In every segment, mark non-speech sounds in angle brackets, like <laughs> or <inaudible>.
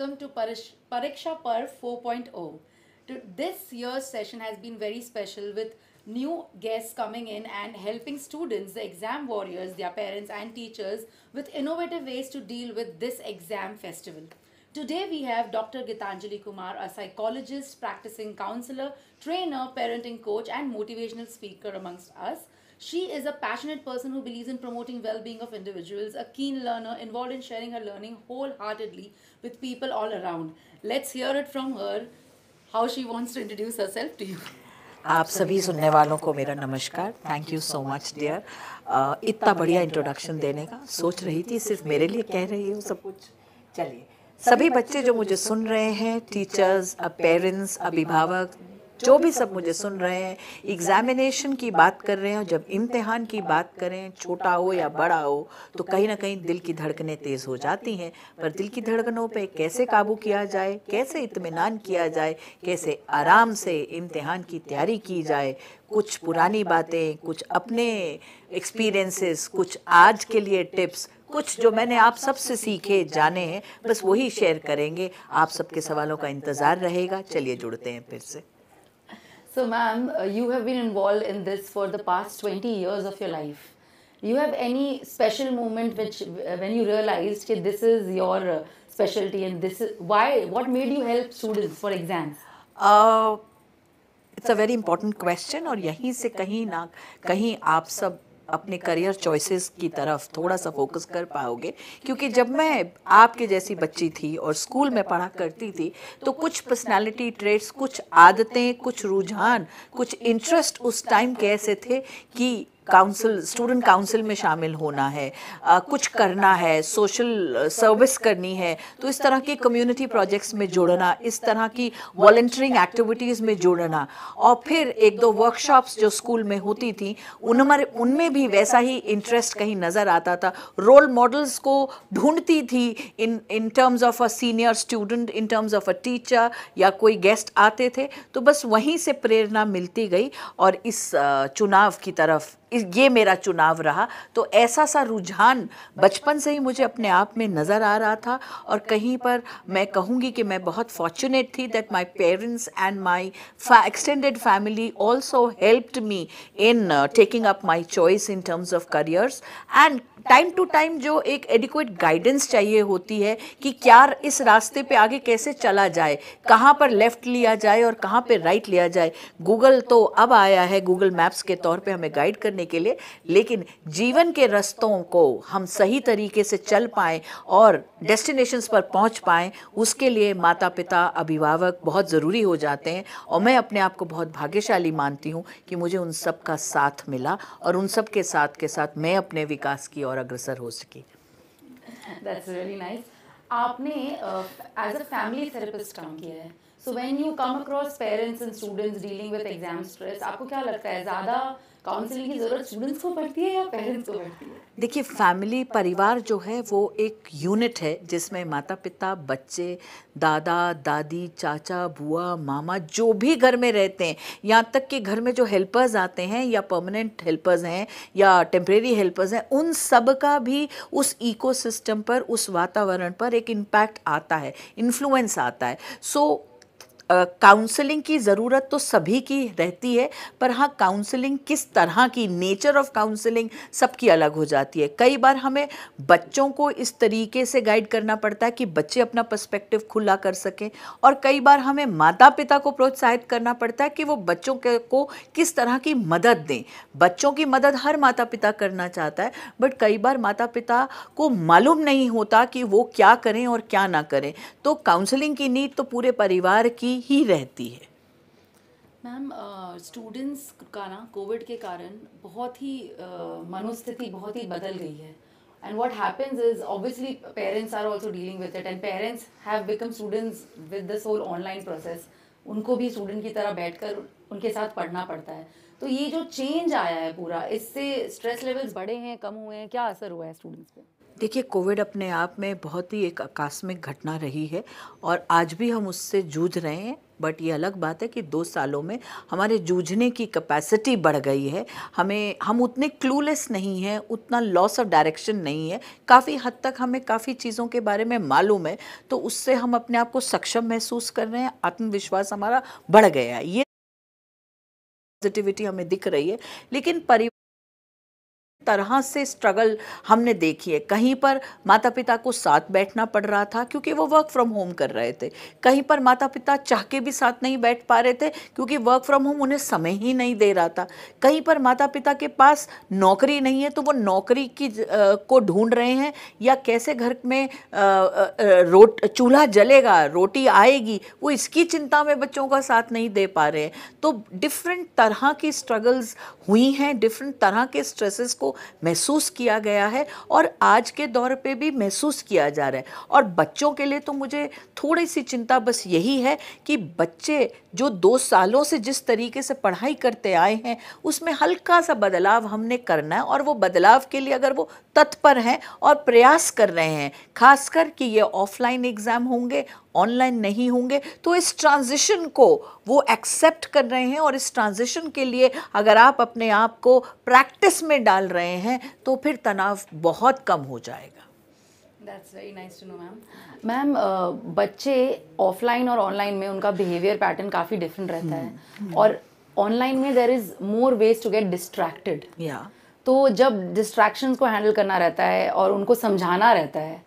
welcome to Pariksha Parv 4.0. This year's session has been very special with new guests coming in and helping students, the exam warriors, their parents and teachers with innovative ways to deal with this exam festival. Today we have Dr. Gitanjali Kumar, a psychologist, practicing counselor, trainer, parenting coach and motivational speaker amongst us. She is a passionate person who believes in promoting well being of individuals, a keen learner involved in sharing her learning wholeheartedly with people all around. Let's hear it from her how she wants to introduce herself to you. आप सभी सुनने वालों को मेरा नमस्कार thank you so much dear इतना बढ़िया introduction देने का सोच रही थी सिर्फ मेरे लिए कह रही हूँ सब कुछ चलिए सभी बच्चे जो मुझे सुन रहे हैं टीचर्स अब पेरेंट्स अभिभावक जो भी सब मुझे सुन रहे हैं एग्जामिनेशन की बात कर रहे हैं और जब इम्तहान की बात करें छोटा हो या बड़ा हो तो कहीं ना कहीं दिल की धड़कनें तेज़ हो जाती हैं पर दिल की धड़कनों पर कैसे काबू किया जाए कैसे इतमान किया जाए कैसे आराम से इम्तहान की तैयारी की जाए कुछ पुरानी बातें कुछ अपने एक्सपीरियंसेस कुछ आज के लिए टिप्स कुछ जो मैंने आप सबसे सीखे जाने हैं बस वही शेयर करेंगे आप सबके सवालों का इंतज़ार रहेगा चलिए जुड़ते हैं फिर से So, ma'am, uh, you have been involved in this for the past 20 years of your life. You have any special moment which, uh, when you realized this is your uh, specialty and this is why, what made you help students for exams? Uh, it's a very important question, or यहीं से कहीं ना कहीं आप सब अपने career choices की तरफ थोड़ा सा फोकस कर पाओगे क्योंकि जब मैं आपके जैसी बच्ची थी और स्कूल में पढ़ा करती थी तो कुछ पर्सनालिटी ट्रेट्स कुछ आदतें कुछ रुझान कुछ इंटरेस्ट उस टाइम के ऐसे थे कि काउंसिल स्टूडेंट काउंसिल में शामिल होना है आ, कुछ करना है सोशल सर्विस करनी है तो इस तरह के कम्युनिटी प्रोजेक्ट्स में जुड़ना इस तरह की वॉल्टियरिंग एक्टिविटीज़ में जुड़ना और फिर एक दो वर्कशॉप्स जो स्कूल में होती थी उनमें उनमें भी वैसा ही इंटरेस्ट कहीं नज़र आता था रोल मॉडल्स को ढूंढती थी in in terms of a senior student in terms of a teacher या कोई गेस्ट आते थे तो बस वहीं से प्रेरणा मिलती गई और इस चुनाव की तरफ ये मेरा चुनाव रहा तो ऐसा सा रुझान बचपन से ही मुझे अपने आप में नज़र आ रहा था और कहीं पर मैं कहूँगी कि मैं बहुत फॉर्चुनेट थी that my parents and my extended family also helped me in taking up my choice in terms of careers and time to time जो एक एडिक्वेट गाइडेंस चाहिए होती है कि क्या इस रास्ते पे आगे कैसे चला जाए कहाँ पर लेफ़्ट लिया जाए और कहाँ पर राइट लिया जाए गूगल तो अब आया है गूगल मैप्स के तौर पे हमें गाइड करने के लिए लेकिन जीवन के रस्तों को हम सही तरीके से चल पाएँ और डेस्टिनेशंस पर पहुंच पाए उसके लिए माता पिता अभिभावक बहुत ज़रूरी हो जाते हैं और मैं अपने आप को बहुत भाग्यशाली मानती हूँ कि मुझे उन सब का साथ मिला और उन सब के साथ के साथ मैं अपने विकास की ओर अग्रसर हो सकी आपने एज अ फैमिली थेरेपिस्ट काम किया है so when you come across parents and students dealing with exam stress आपको क्या लगता है ज़्यादा काउंसलिंग की जरूरत स्टूडेंट्स को पड़ती है या पेरेंट्स को पड़ती है देखिए फैमिली परिवार जो है वो एक यूनिट है जिसमें माता पिता बच्चे दादा दादी चाचा बुआ मामा जो भी घर में रहते हैं यहाँ तक कि घर में जो हेल्पर्स आते हैं या परमानेंट हेल्पर्स हैं या टेम्प्रेरी हेल्पर्स हैं उन सब का भी उस इकोसिस्टम पर उस वातावरण पर एक इम्पैक्ट आता है इन्फ्लुएंस आता है सो so, काउंसलिंग की ज़रूरत तो सभी की रहती है पर हाँ काउंसलिंग किस तरह की नेचर ऑफ काउंसलिंग सबकी अलग हो जाती है कई बार हमें बच्चों को इस तरीके से गाइड करना पड़ता है कि बच्चे अपना पर्सपेक्टिव खुला कर सकें और कई बार हमें माता पिता को प्रोत्साहित करना पड़ता है कि वो बच्चों के को किस तरह की मदद दें बच्चों की मदद हर माता पिता करना चाहता है बट कई बार माता पिता को मालूम नहीं होता कि वो क्या करें और क्या ना करें तो काउंसलिंग की नीड तो पूरे परिवार की ही रहती है मैम स्टूडेंट्स का ना कोविड के कारण बहुत ही मनोस्थिति बहुत ही बदल गई है and what happens is obviously parents are also dealing with it and parents have become students with this whole online process उनको भी स्टूडेंट की तरह बैठकर उनके साथ पढ़ना पड़ता है तो ये जो चेंज आया है पूरा इससे स्ट्रेस लेवल्स बढ़े हैं कम हुए हैं क्या असर हुआ है स्टूडेंट्स पर देखिए कोविड अपने आप में बहुत ही एक आकस्मिक घटना रही है और आज भी हम उससे जूझ रहे हैं बट ये अलग बात है कि दो सालों में हमारे जूझने की कैपेसिटी बढ़ गई है हमें हम उतने क्लूलेस नहीं हैं उतना लॉस ऑफ डायरेक्शन नहीं है काफ़ी हद तक हमें काफ़ी चीज़ों के बारे में मालूम है तो उससे हम अपने आप को सक्षम महसूस कर रहे हैं आत्मविश्वास हमारा बढ़ गया है ये पॉजिटिविटी हमें दिख रही है लेकिन परिवार तरह से स्ट्रगल हमने देखी है कहीं पर माता पिता को साथ बैठना पड़ रहा था क्योंकि वो वर्क फ्रॉम होम कर रहे थे कहीं पर माता पिता चाह के भी साथ नहीं बैठ पा रहे थे क्योंकि वर्क फ्रॉम होम उन्हें समय ही नहीं दे रहा था कहीं पर माता पिता के पास नौकरी नहीं है तो वो नौकरी की आ, को ढूंढ रहे हैं या कैसे घर में आ, आ, रोट चूल्हा जलेगा रोटी आएगी वो इसकी चिंता में बच्चों का साथ नहीं दे पा रहे हैं तो डिफरेंट तरह की स्ट्रगल्स हुई हैं डिफरेंट तरह के स्ट्रेसेस को महसूस किया गया है और आज के दौर पे भी महसूस किया जा रहा है और बच्चों के लिए तो मुझे थोड़ी सी चिंता बस यही है कि बच्चे जो दो सालों से जिस तरीके से पढ़ाई करते आए हैं उसमें हल्का सा बदलाव हमने करना है और वो बदलाव के लिए अगर वो तत्पर हैं और प्रयास कर रहे हैं खासकर कि ये ऑफलाइन एग्ज़ाम होंगे ऑनलाइन नहीं होंगे तो इस ट्रांजिशन को वो एक्सेप्ट कर रहे हैं और इस ट्रांजिशन के लिए अगर आप अपने आप को प्रैक्टिस में डाल रहे हैं तो फिर तनाव बहुत कम हो जाएगा that's very nice to know ma'am ma'am बच्चे ऑफलाइन और ऑनलाइन में उनका बिहेवियर पैटर्न काफ़ी डिफरेंट रहता है हम्म, और ऑनलाइन में there is more ways to get distracted तो जब डिस्ट्रैक्शंस को हैंडल करना रहता है और उनको समझाना रहता है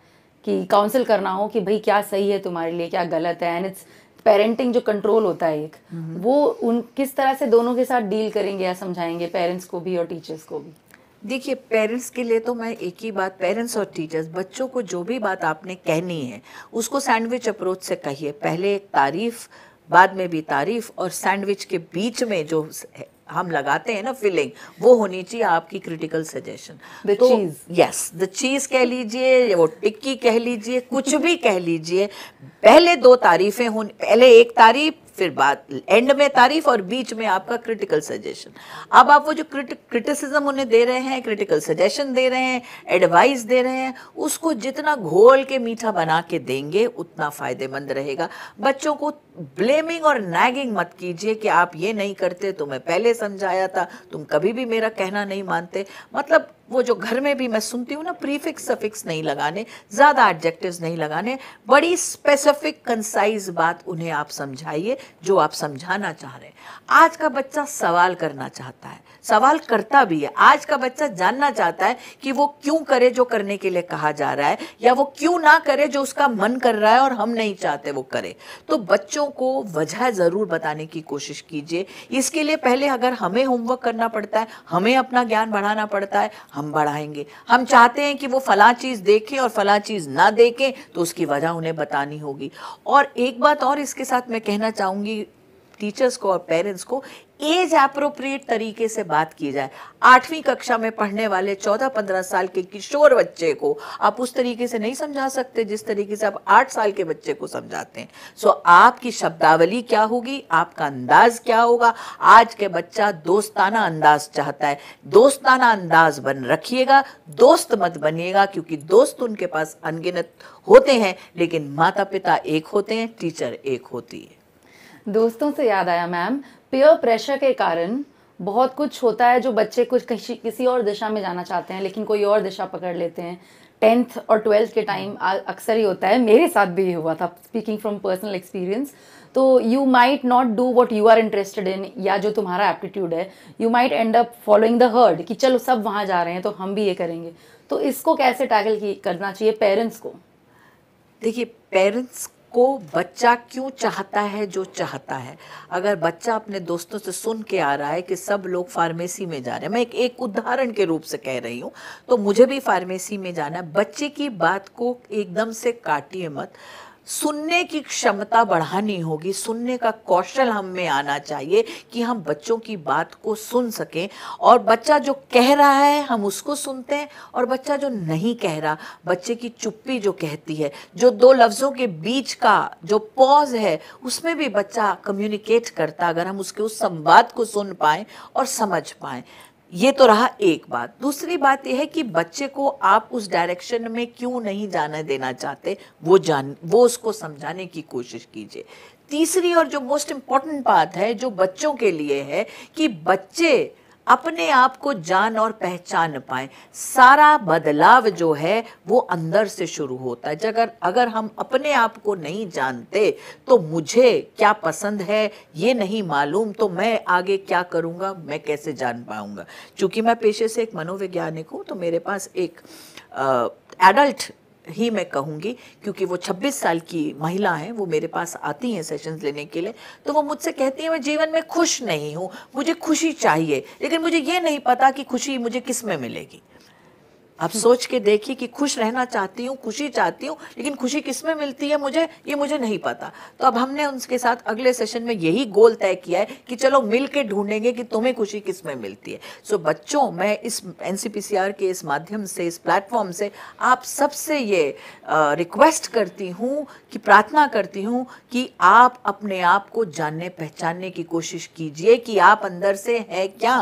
कि काउंसिल करना हो कि भाई क्या सही है तुम्हारे लिए क्या गलत है एंड इट्स पेरेंटिंग जो कंट्रोल होता है एक हम्म। वो उन किस तरह से दोनों के साथ डील करेंगे या समझाएंगे पेरेंट्स को भी और टीचर्स को भी देखिए पेरेंट्स के लिए तो मैं एक ही बात पेरेंट्स और टीचर्स बच्चों को जो भी बात आपने कहनी है उसको सैंडविच अप्रोच से कहिए पहले तारीफ बाद में भी तारीफ और सैंडविच के बीच में जो हम लगाते हैं ना फिलिंग वो होनी चाहिए आपकी क्रिटिकल सजेशन तो यस द चीज़ कह लीजिए वो टिक्की कह लीजिए कुछ भी कह लीजिए पहले दो तारीफें हों पहले एक तारीफ फिर बात एंड में तारीफ और बीच में आपका क्रिटिकल सजेशन अब आप वो जो क्रिटिसिज्म उन्हें दे रहे हैं क्रिटिकल सजेशन दे रहे हैं एडवाइस दे रहे हैं उसको जितना घोल के मीठा बना के देंगे उतना फ़ायदेमंद रहेगा बच्चों को ब्लेमिंग और नैगिंग मत कीजिए कि आप ये नहीं करते तो मैं पहले समझाया था तुम कभी भी मेरा कहना नहीं मानते मतलब वो जो घर में भी मैं सुनती हूँ ना प्रीफिक्स सफिक्स नहीं लगाने ज़्यादा एडजेक्टिव्स नहीं लगाने बड़ी स्पेसिफिक कंसाइज बात उन्हें आप समझाइए जो आप समझाना चाह रहे हैं आज का बच्चा सवाल करना चाहता है सवाल करता भी है आज का बच्चा जानना चाहता है कि वो क्यों करे जो करने के लिए कहा जा रहा है या वो क्यों ना करे जो उसका मन कर रहा है और हम नहीं चाहते वो करे तो बच्चों को वजह ज़रूर बताने की कोशिश कीजिए इसके लिए पहले अगर हमें होमवर्क करना पड़ता है हमें अपना ज्ञान बढ़ाना पड़ता है हम बढ़ाएंगे हम चाहते हैं कि वो फला चीज़ देखें और फला चीज़ ना देखें तो उसकी वजह उन्हें बतानी होगी और एक बात और इसके साथ मैं कहना चाहूंगी टीचर्स को और पेरेंट्स को एज अप्रोप्रिएट तरीके से बात की जाए आठवीं कक्षा में पढ़ने वाले चौदह पंद्रह साल के किशोर बच्चे को आप उस तरीके से नहीं समझा सकते जिस तरीके से आप आठ साल के बच्चे को समझाते हैं सो so, आपकी शब्दावली क्या होगी आपका अंदाज क्या होगा आज के बच्चा दोस्ताना अंदाज चाहता है दोस्ताना अंदाज बन रखिएगा दोस्त मत बनिएगा क्योंकि दोस्त उनके पास अनगिनत होते हैं लेकिन माता पिता एक होते हैं टीचर एक होती है दोस्तों से याद आया मैम पेयर प्रेशर के कारण बहुत कुछ होता है जो बच्चे कुछ किसी किसी और दिशा में जाना चाहते हैं लेकिन कोई और दिशा पकड़ लेते हैं टेंथ और ट्वेल्थ के टाइम अक्सर ही होता है मेरे साथ भी ये हुआ था स्पीकिंग फ्रॉम पर्सनल एक्सपीरियंस तो you might not do what you are interested in या जो तुम्हारा एप्टीट्यूड है you might end up following the herd कि चलो सब वहाँ जा रहे हैं तो हम भी ये करेंगे तो इसको कैसे टैकल करना चाहिए पेरेंट्स को देखिए पेरेंट्स को बच्चा क्यों चाहता है जो चाहता है अगर बच्चा अपने दोस्तों से सुन के आ रहा है कि सब लोग फार्मेसी में जा रहे हैं मैं एक एक उदाहरण के रूप से कह रही हूँ तो मुझे भी फार्मेसी में जाना है बच्चे की बात को एकदम से काटिए मत सुनने की क्षमता बढ़ानी होगी सुनने का कौशल हम में आना चाहिए कि हम बच्चों की बात को सुन सकें और बच्चा जो कह रहा है हम उसको सुनते हैं और बच्चा जो नहीं कह रहा बच्चे की चुप्पी जो कहती है जो दो लफ्ज़ों के बीच का जो पॉज है उसमें भी बच्चा कम्युनिकेट करता अगर हम उसके उस संवाद को सुन पाएँ और समझ पाएँ ये तो रहा एक बात दूसरी बात यह है कि बच्चे को आप उस डायरेक्शन में क्यों नहीं जाने देना चाहते वो जान वो उसको समझाने की कोशिश कीजिए तीसरी और जो मोस्ट इम्पॉर्टेंट बात है जो बच्चों के लिए है कि बच्चे अपने आप को जान और पहचान पाए सारा बदलाव जो है वो अंदर से शुरू होता है जगह अगर हम अपने आप को नहीं जानते तो मुझे क्या पसंद है ये नहीं मालूम तो मैं आगे क्या करूँगा मैं कैसे जान पाऊँगा चूँकि मैं पेशे से एक मनोवैज्ञानिक हूँ तो मेरे पास एक एडल्ट ही मैं कहूँगी क्योंकि वो 26 साल की महिला हैं वो मेरे पास आती हैं सेशंस लेने के लिए तो वो मुझसे कहती हैं मैं जीवन में खुश नहीं हूँ मुझे खुशी चाहिए लेकिन मुझे ये नहीं पता कि खुशी मुझे किस में मिलेगी आप सोच के देखिए कि खुश रहना चाहती हूँ खुशी चाहती हूँ लेकिन खुशी किस में मिलती है मुझे ये मुझे नहीं पता तो अब हमने उनके साथ अगले सेशन में यही गोल तय किया है कि चलो मिल के ढूंढेंगे कि तुम्हें खुशी किस में मिलती है सो so, बच्चों मैं इस एन के इस माध्यम से इस प्लेटफॉर्म से आप सबसे ये रिक्वेस्ट करती हूँ कि प्रार्थना करती हूँ कि आप अपने आप को जानने पहचानने की कोशिश कीजिए कि आप अंदर से है क्या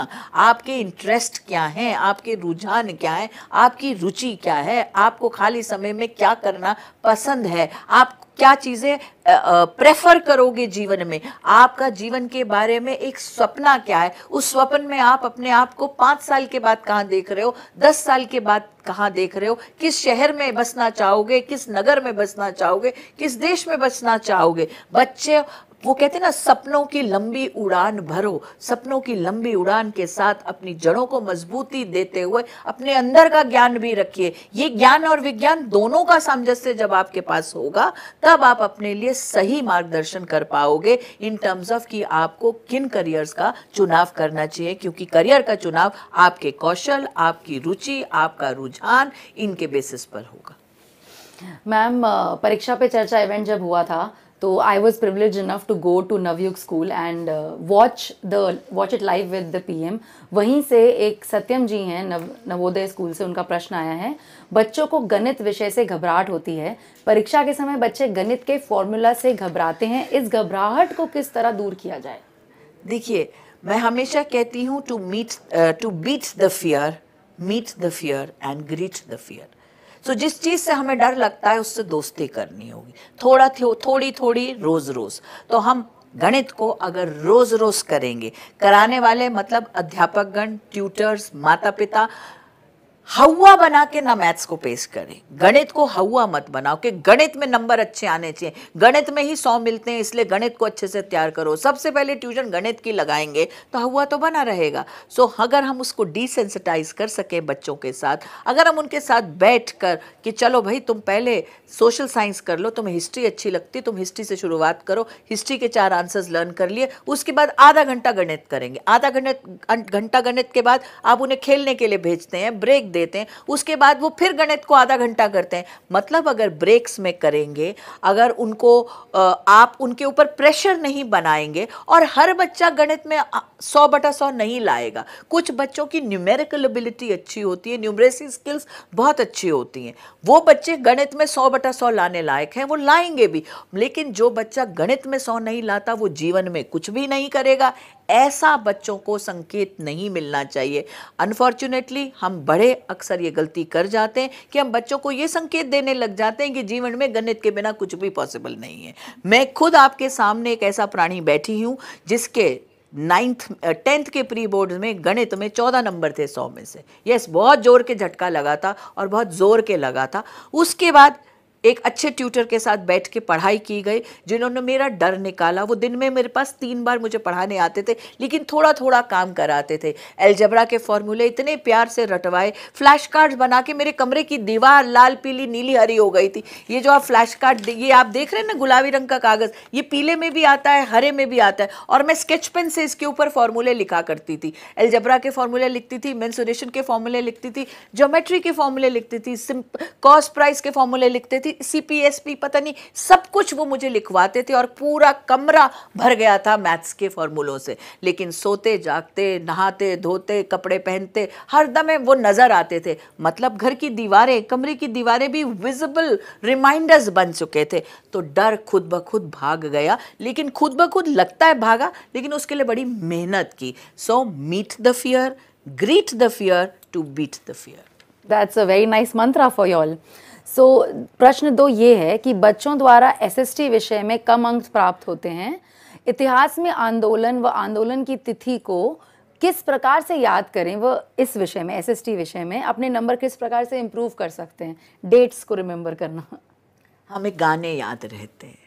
आपके इंटरेस्ट क्या हैं आपके रुझान क्या हैं आपकी रुचि क्या है आपको खाली समय में क्या करना पसंद है आप क्या चीज़ें प्रेफर करोगे जीवन में आपका जीवन के बारे में एक सपना क्या है उस स्वप्न में आप अपने आप को पांच साल के बाद कहाँ देख रहे हो दस साल के बाद कहाँ देख रहे हो किस शहर में बसना चाहोगे किस नगर में बसना चाहोगे किस देश में बसना चाहोगे बच्चे वो कहते हैं ना सपनों की लंबी उड़ान भरो सपनों की लंबी उड़ान के साथ अपनी जड़ों को मजबूती देते हुए अपने अंदर का ज्ञान भी रखिए ये ज्ञान और विज्ञान दोनों का सामंजस्य जब आपके पास होगा तब आप अपने लिए सही मार्गदर्शन कर पाओगे इन टर्म्स ऑफ कि आपको किन करियर्स का चुनाव करना चाहिए क्योंकि करियर का चुनाव आपके कौशल आपकी रुचि आपका रुझान इनके बेसिस पर होगा मैम परीक्षा पे चर्चा इवेंट जब हुआ था तो I was privilege enough to go to Navyug school and watch the watch it live with the P M वहीं से एक सत्यम जी हैं नव नवोदय स्कूल से उनका प्रश्न आया है बच्चों को गणित विषय से घबराहट होती है परीक्षा के समय बच्चे गणित के फॉर्मूला से घबराते हैं इस घबराहट को किस तरह दूर किया जाए देखिए मैं हमेशा कहती हूँ to meet to beat the fear meet the fear and greet the fear so जिस चीज़ से हमें डर लगता है उससे दोस्ती करनी होगी थोड़ा थोड़ी थोड़ी रोज रोज तो हम गणित को अगर रोज रोज करेंगे कराने वाले मतलब अध्यापक गण ट्यूटर्स माता पिता हवा बना के ना मैथ्स को पेश करें गणित को हवा मत बनाओ कि गणित में नंबर अच्छे आने चाहिए गणित में ही सौ मिलते हैं इसलिए गणित को अच्छे से तैयार करो सबसे पहले ट्यूशन गणित की लगाएंगे तो हवा तो बना रहेगा सो अगर हम उसको डिसेंसिटाइज कर सकें बच्चों के साथ अगर हम उनके साथ बैठ कर कि चलो भाई तुम पहले सोशल साइंस कर लो तुम्हें हिस्ट्री अच्छी लगती तुम हिस्ट्री से शुरुआत करो हिस्ट्री के चार आंसर्स लर्न कर लिए उसके बाद आधा घंटा गणित करेंगे आधा घंटा गणित के बाद आप उन्हें खेलने के लिए भेजते हैं ब्रेक दे देते हैं उसके बाद वो फिर गणित को आधा घंटा करते हैं मतलब अगर ब्रेक्स में करेंगे अगर उनको आप उनके ऊपर प्रेशर नहीं बनाएंगे और हर बच्चा गणित में सौ बटा सौ नहीं लाएगा कुछ बच्चों की न्यूमेरिकल एबिलिटी अच्छी होती है न्यूमरेसी स्किल्स बहुत अच्छी होती हैं वो बच्चे गणित में सौ बटा सौ लाने लायक हैं वो लाएंगे भी लेकिन जो बच्चा गणित में सौ नहीं लाता वो जीवन में कुछ भी नहीं करेगा ऐसा बच्चों को संकेत नहीं मिलना चाहिए अनफॉर्चुनेटली हम बड़े अक्सर ये गलती कर जाते हैं कि हम बच्चों को ये संकेत देने लग जाते हैं कि जीवन में गणित के बिना कुछ भी पॉसिबल नहीं है मैं खुद आपके सामने एक ऐसा प्राणी बैठी हूँ जिसके नाइन्थ टेंथ के प्री बोर्ड में गणित में चौदह नंबर थे सौ में से यस बहुत ज़ोर के झटका लगा था और बहुत ज़ोर के लगा था उसके बाद एक अच्छे ट्यूटर के साथ बैठ के पढ़ाई की गई जिन्होंने मेरा डर निकाला वो दिन में मेरे पास तीन बार मुझे पढ़ाने आते थे लेकिन थोड़ा थोड़ा काम कराते थे एलजबरा के फॉर्मूले इतने प्यार से रटवाए फ्लैश कार्ड बना के मेरे कमरे की दीवार लाल पीली नीली हरी हो गई थी ये जो आप फ्लैश कार्ड ये आप देख रहे हैं ना गुलाबी रंग का कागज़ ये पीले में भी आता है हरे में भी आता है और मैं स्केच पेन से इसके ऊपर फॉर्मूले लिखा करती थी एलजबरा के फॉर्मूले लिखती थी मैंसुरेशन के फॉर्मूले लिखती थी जोमेट्री के फॉर्मूले लिखती थी कॉस्ट प्राइस के फॉर्मूले लिखते थे सीपीएसपी पता नहीं सब कुछ वो मुझे लिखवाते थे और पूरा कमरा भर गया था मैथ्स के फॉर्मूलों से लेकिन सोते जागते नहाते धोते कपड़े पहनते हर दमे वो नज़र आते थे मतलब घर की दीवारें कमरे की दीवारें भी विजिबल रिमाइंडर्स बन चुके थे तो डर खुद ब खुद भाग गया लेकिन खुद ब खुद लगता है भागा लेकिन उसके लिए बड़ी मेहनत की so meet the fear greet the fear to beat the fear. That's a very nice mantra for y'all so so, प्रश्न दो ये है कि बच्चों द्वारा एसएसटी विषय में कम अंक प्राप्त होते हैं इतिहास में आंदोलन व आंदोलन की तिथि को किस प्रकार से याद करें वह इस विषय में एसएसटी विषय में अपने नंबर किस प्रकार से इम्प्रूव कर सकते हैं डेट्स को रिमेम्बर करना हमें गाने याद रहते हैं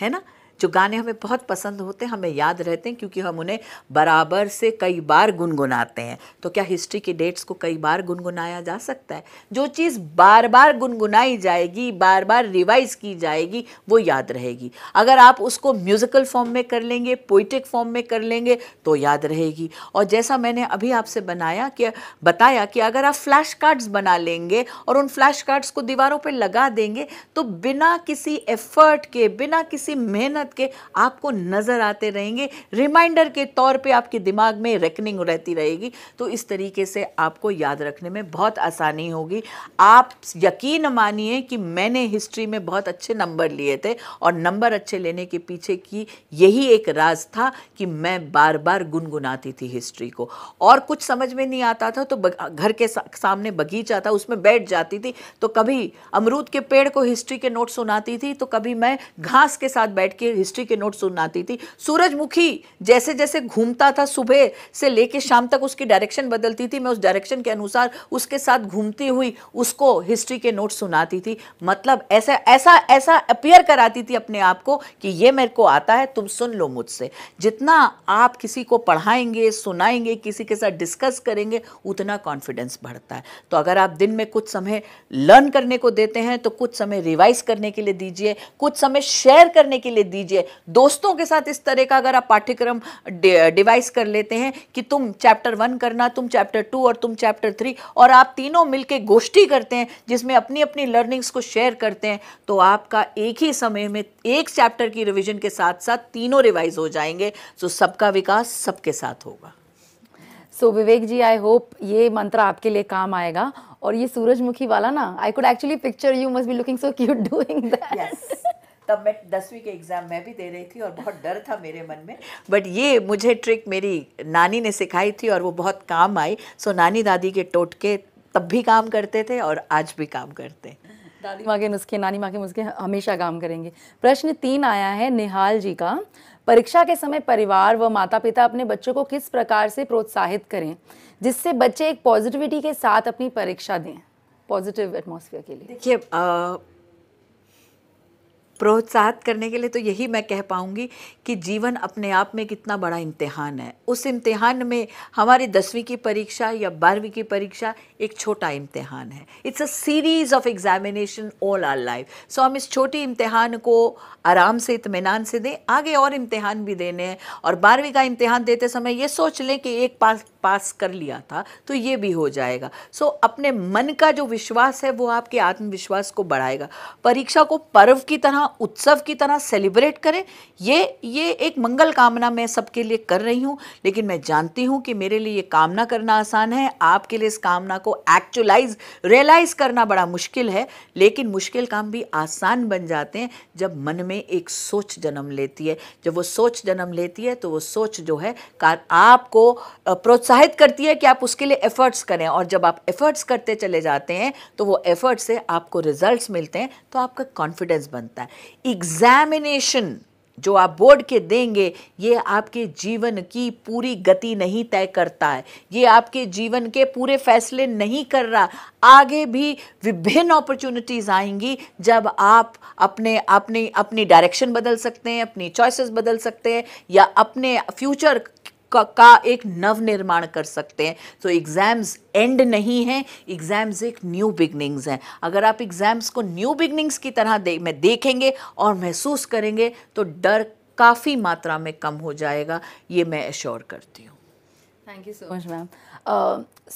है ना जो गाने हमें बहुत पसंद होते हैं हमें याद रहते हैं क्योंकि हम उन्हें बराबर से कई बार गुनगुनाते हैं तो क्या हिस्ट्री की डेट्स को कई बार गुनगुनाया जा सकता है जो चीज़ बार बार गुनगुनाई जाएगी बार बार रिवाइज की जाएगी वो याद रहेगी अगर आप उसको म्यूज़िकल फॉर्म में कर लेंगे पोइटिक फॉर्म में कर लेंगे तो याद रहेगी और जैसा मैंने अभी आपसे बनाया कि बताया कि अगर आप फ्लैश कार्ड्स बना लेंगे और उन फ्लैश कार्ड्स को दीवारों पर लगा देंगे तो बिना किसी एफर्ट के बिना किसी मेहनत मेहनत के आपको नज़र आते रहेंगे रिमाइंडर के तौर पे आपके दिमाग में रेकनिंग रहती रहेगी तो इस तरीके से आपको याद रखने में बहुत आसानी होगी आप यकीन मानिए कि मैंने हिस्ट्री में बहुत अच्छे नंबर लिए थे और नंबर अच्छे लेने के पीछे की यही एक राज था कि मैं बार बार गुनगुनाती थी हिस्ट्री को और कुछ समझ में नहीं आता था तो घर के सामने बगीचा था उसमें बैठ जाती थी तो कभी अमरूद के पेड़ को हिस्ट्री के नोट सुनाती थी तो कभी मैं घास के साथ बैठ के हिस्ट्री के नोट सुनाती थी सूरजमुखी जैसे जैसे घूमता था सुबह से लेके शाम तक उसकी डायरेक्शन बदलती थी मैं उस डायरेक्शन के अनुसार उसके साथ घूमती हुई उसको हिस्ट्री के नोट सुनाती थी मतलब ऐसा ऐसा ऐसा अपियर कराती थी अपने आप को कि ये मेरे को आता है तुम सुन लो मुझसे जितना आप किसी को पढ़ाएंगे सुनाएंगे किसी के साथ डिस्कस करेंगे उतना कॉन्फिडेंस बढ़ता है तो अगर आप दिन में कुछ समय लर्न करने को देते हैं तो कुछ समय रिवाइज करने के लिए दीजिए कुछ समय शेयर करने के लिए दीजिए लीजिए दोस्तों के साथ इस तरह का अगर आप पाठ्यक्रम डिवाइस कर लेते हैं कि तुम चैप्टर वन करना तुम चैप्टर टू और तुम चैप्टर थ्री और आप तीनों मिलकर गोष्ठी करते हैं जिसमें अपनी अपनी लर्निंग्स को शेयर करते हैं तो आपका एक ही समय में एक चैप्टर की रिविजन के साथ साथ तीनों रिवाइज हो जाएंगे सो सबका विकास सबके साथ होगा सो विवेक जी आई होप ये मंत्र आपके लिए काम आएगा और ये सूरजमुखी वाला ना I could actually picture you must be looking so cute doing that तब मैं दसवीं के एग्ज़ाम मैं भी दे रही थी और बहुत डर था मेरे मन में बट ये मुझे ट्रिक मेरी नानी ने सिखाई थी और वो बहुत काम आई सो नानी दादी के टोटके तब भी काम करते थे और आज भी काम करते हैं दादी माँ के नुस्खे नानी माँ के नुस्खे हमेशा काम करेंगे प्रश्न तीन आया है निहाल जी का परीक्षा के समय परिवार व माता पिता अपने बच्चों को किस प्रकार से प्रोत्साहित करें जिससे बच्चे एक पॉजिटिविटी के साथ अपनी परीक्षा दें पॉजिटिव एटमोसफियर के लिए देखिए प्रोत्साहित करने के लिए तो यही मैं कह पाऊँगी कि जीवन अपने आप में कितना बड़ा इम्तिहान है उस इम्तिहान में हमारी दसवीं की परीक्षा या बारहवीं की परीक्षा एक छोटा इम्तिहान है it's a series of examination all our life so हम इस छोटे इम्तिहान को आराम से इतमान से दें आगे और इम्तिहान भी देने हैं और बारहवीं का इम्तिहान देते समय ये सोच लें कि एक पास पास कर लिया था तो ये भी हो जाएगा सो so, अपने मन का जो विश्वास है वो आपके आत्मविश्वास को बढ़ाएगा परीक्षा को पर्व की तरह उत्सव की तरह सेलिब्रेट करें ये ये एक मंगल कामना मैं सबके लिए कर रही हूँ लेकिन मैं जानती हूँ कि मेरे लिए ये कामना करना आसान है आपके लिए इस कामना को एक्चुअलाइज रियलाइज करना बड़ा मुश्किल है लेकिन मुश्किल काम भी आसान बन जाते हैं जब मन में एक सोच जन्म लेती है जब वो सोच जन्म लेती है तो वो सोच जो है आपको प्रोत्साहित करती है कि आप उसके लिए एफर्ट्स करें और जब आप एफर्ट्स करते चले जाते हैं तो वो एफर्ट्स से आपको रिजल्ट्स मिलते हैं तो आपका कॉन्फिडेंस बनता है एग्जामिनेशन जो आप बोर्ड के देंगे ये आपके जीवन की पूरी गति नहीं तय करता है ये आपके जीवन के पूरे फैसले नहीं कर रहा आगे भी विभिन्न अपॉर्चुनिटीज़ आएंगी जब आप अपने अपने अपनी डायरेक्शन बदल सकते हैं अपनी चॉइसेस बदल सकते हैं या अपने फ्यूचर का एक नव निर्माण कर सकते हैं तो एग्ज़ाम्स एंड नहीं है एग्ज़ाम्स एक न्यू बिगनिंग्स हैं अगर आप एग्ज़ाम्स को न्यू बिगनिंग्स की तरह दे, में देखेंगे और महसूस करेंगे तो डर काफ़ी मात्रा में कम हो जाएगा ये मैं एश्योर करती हूँ thank you so much ma'am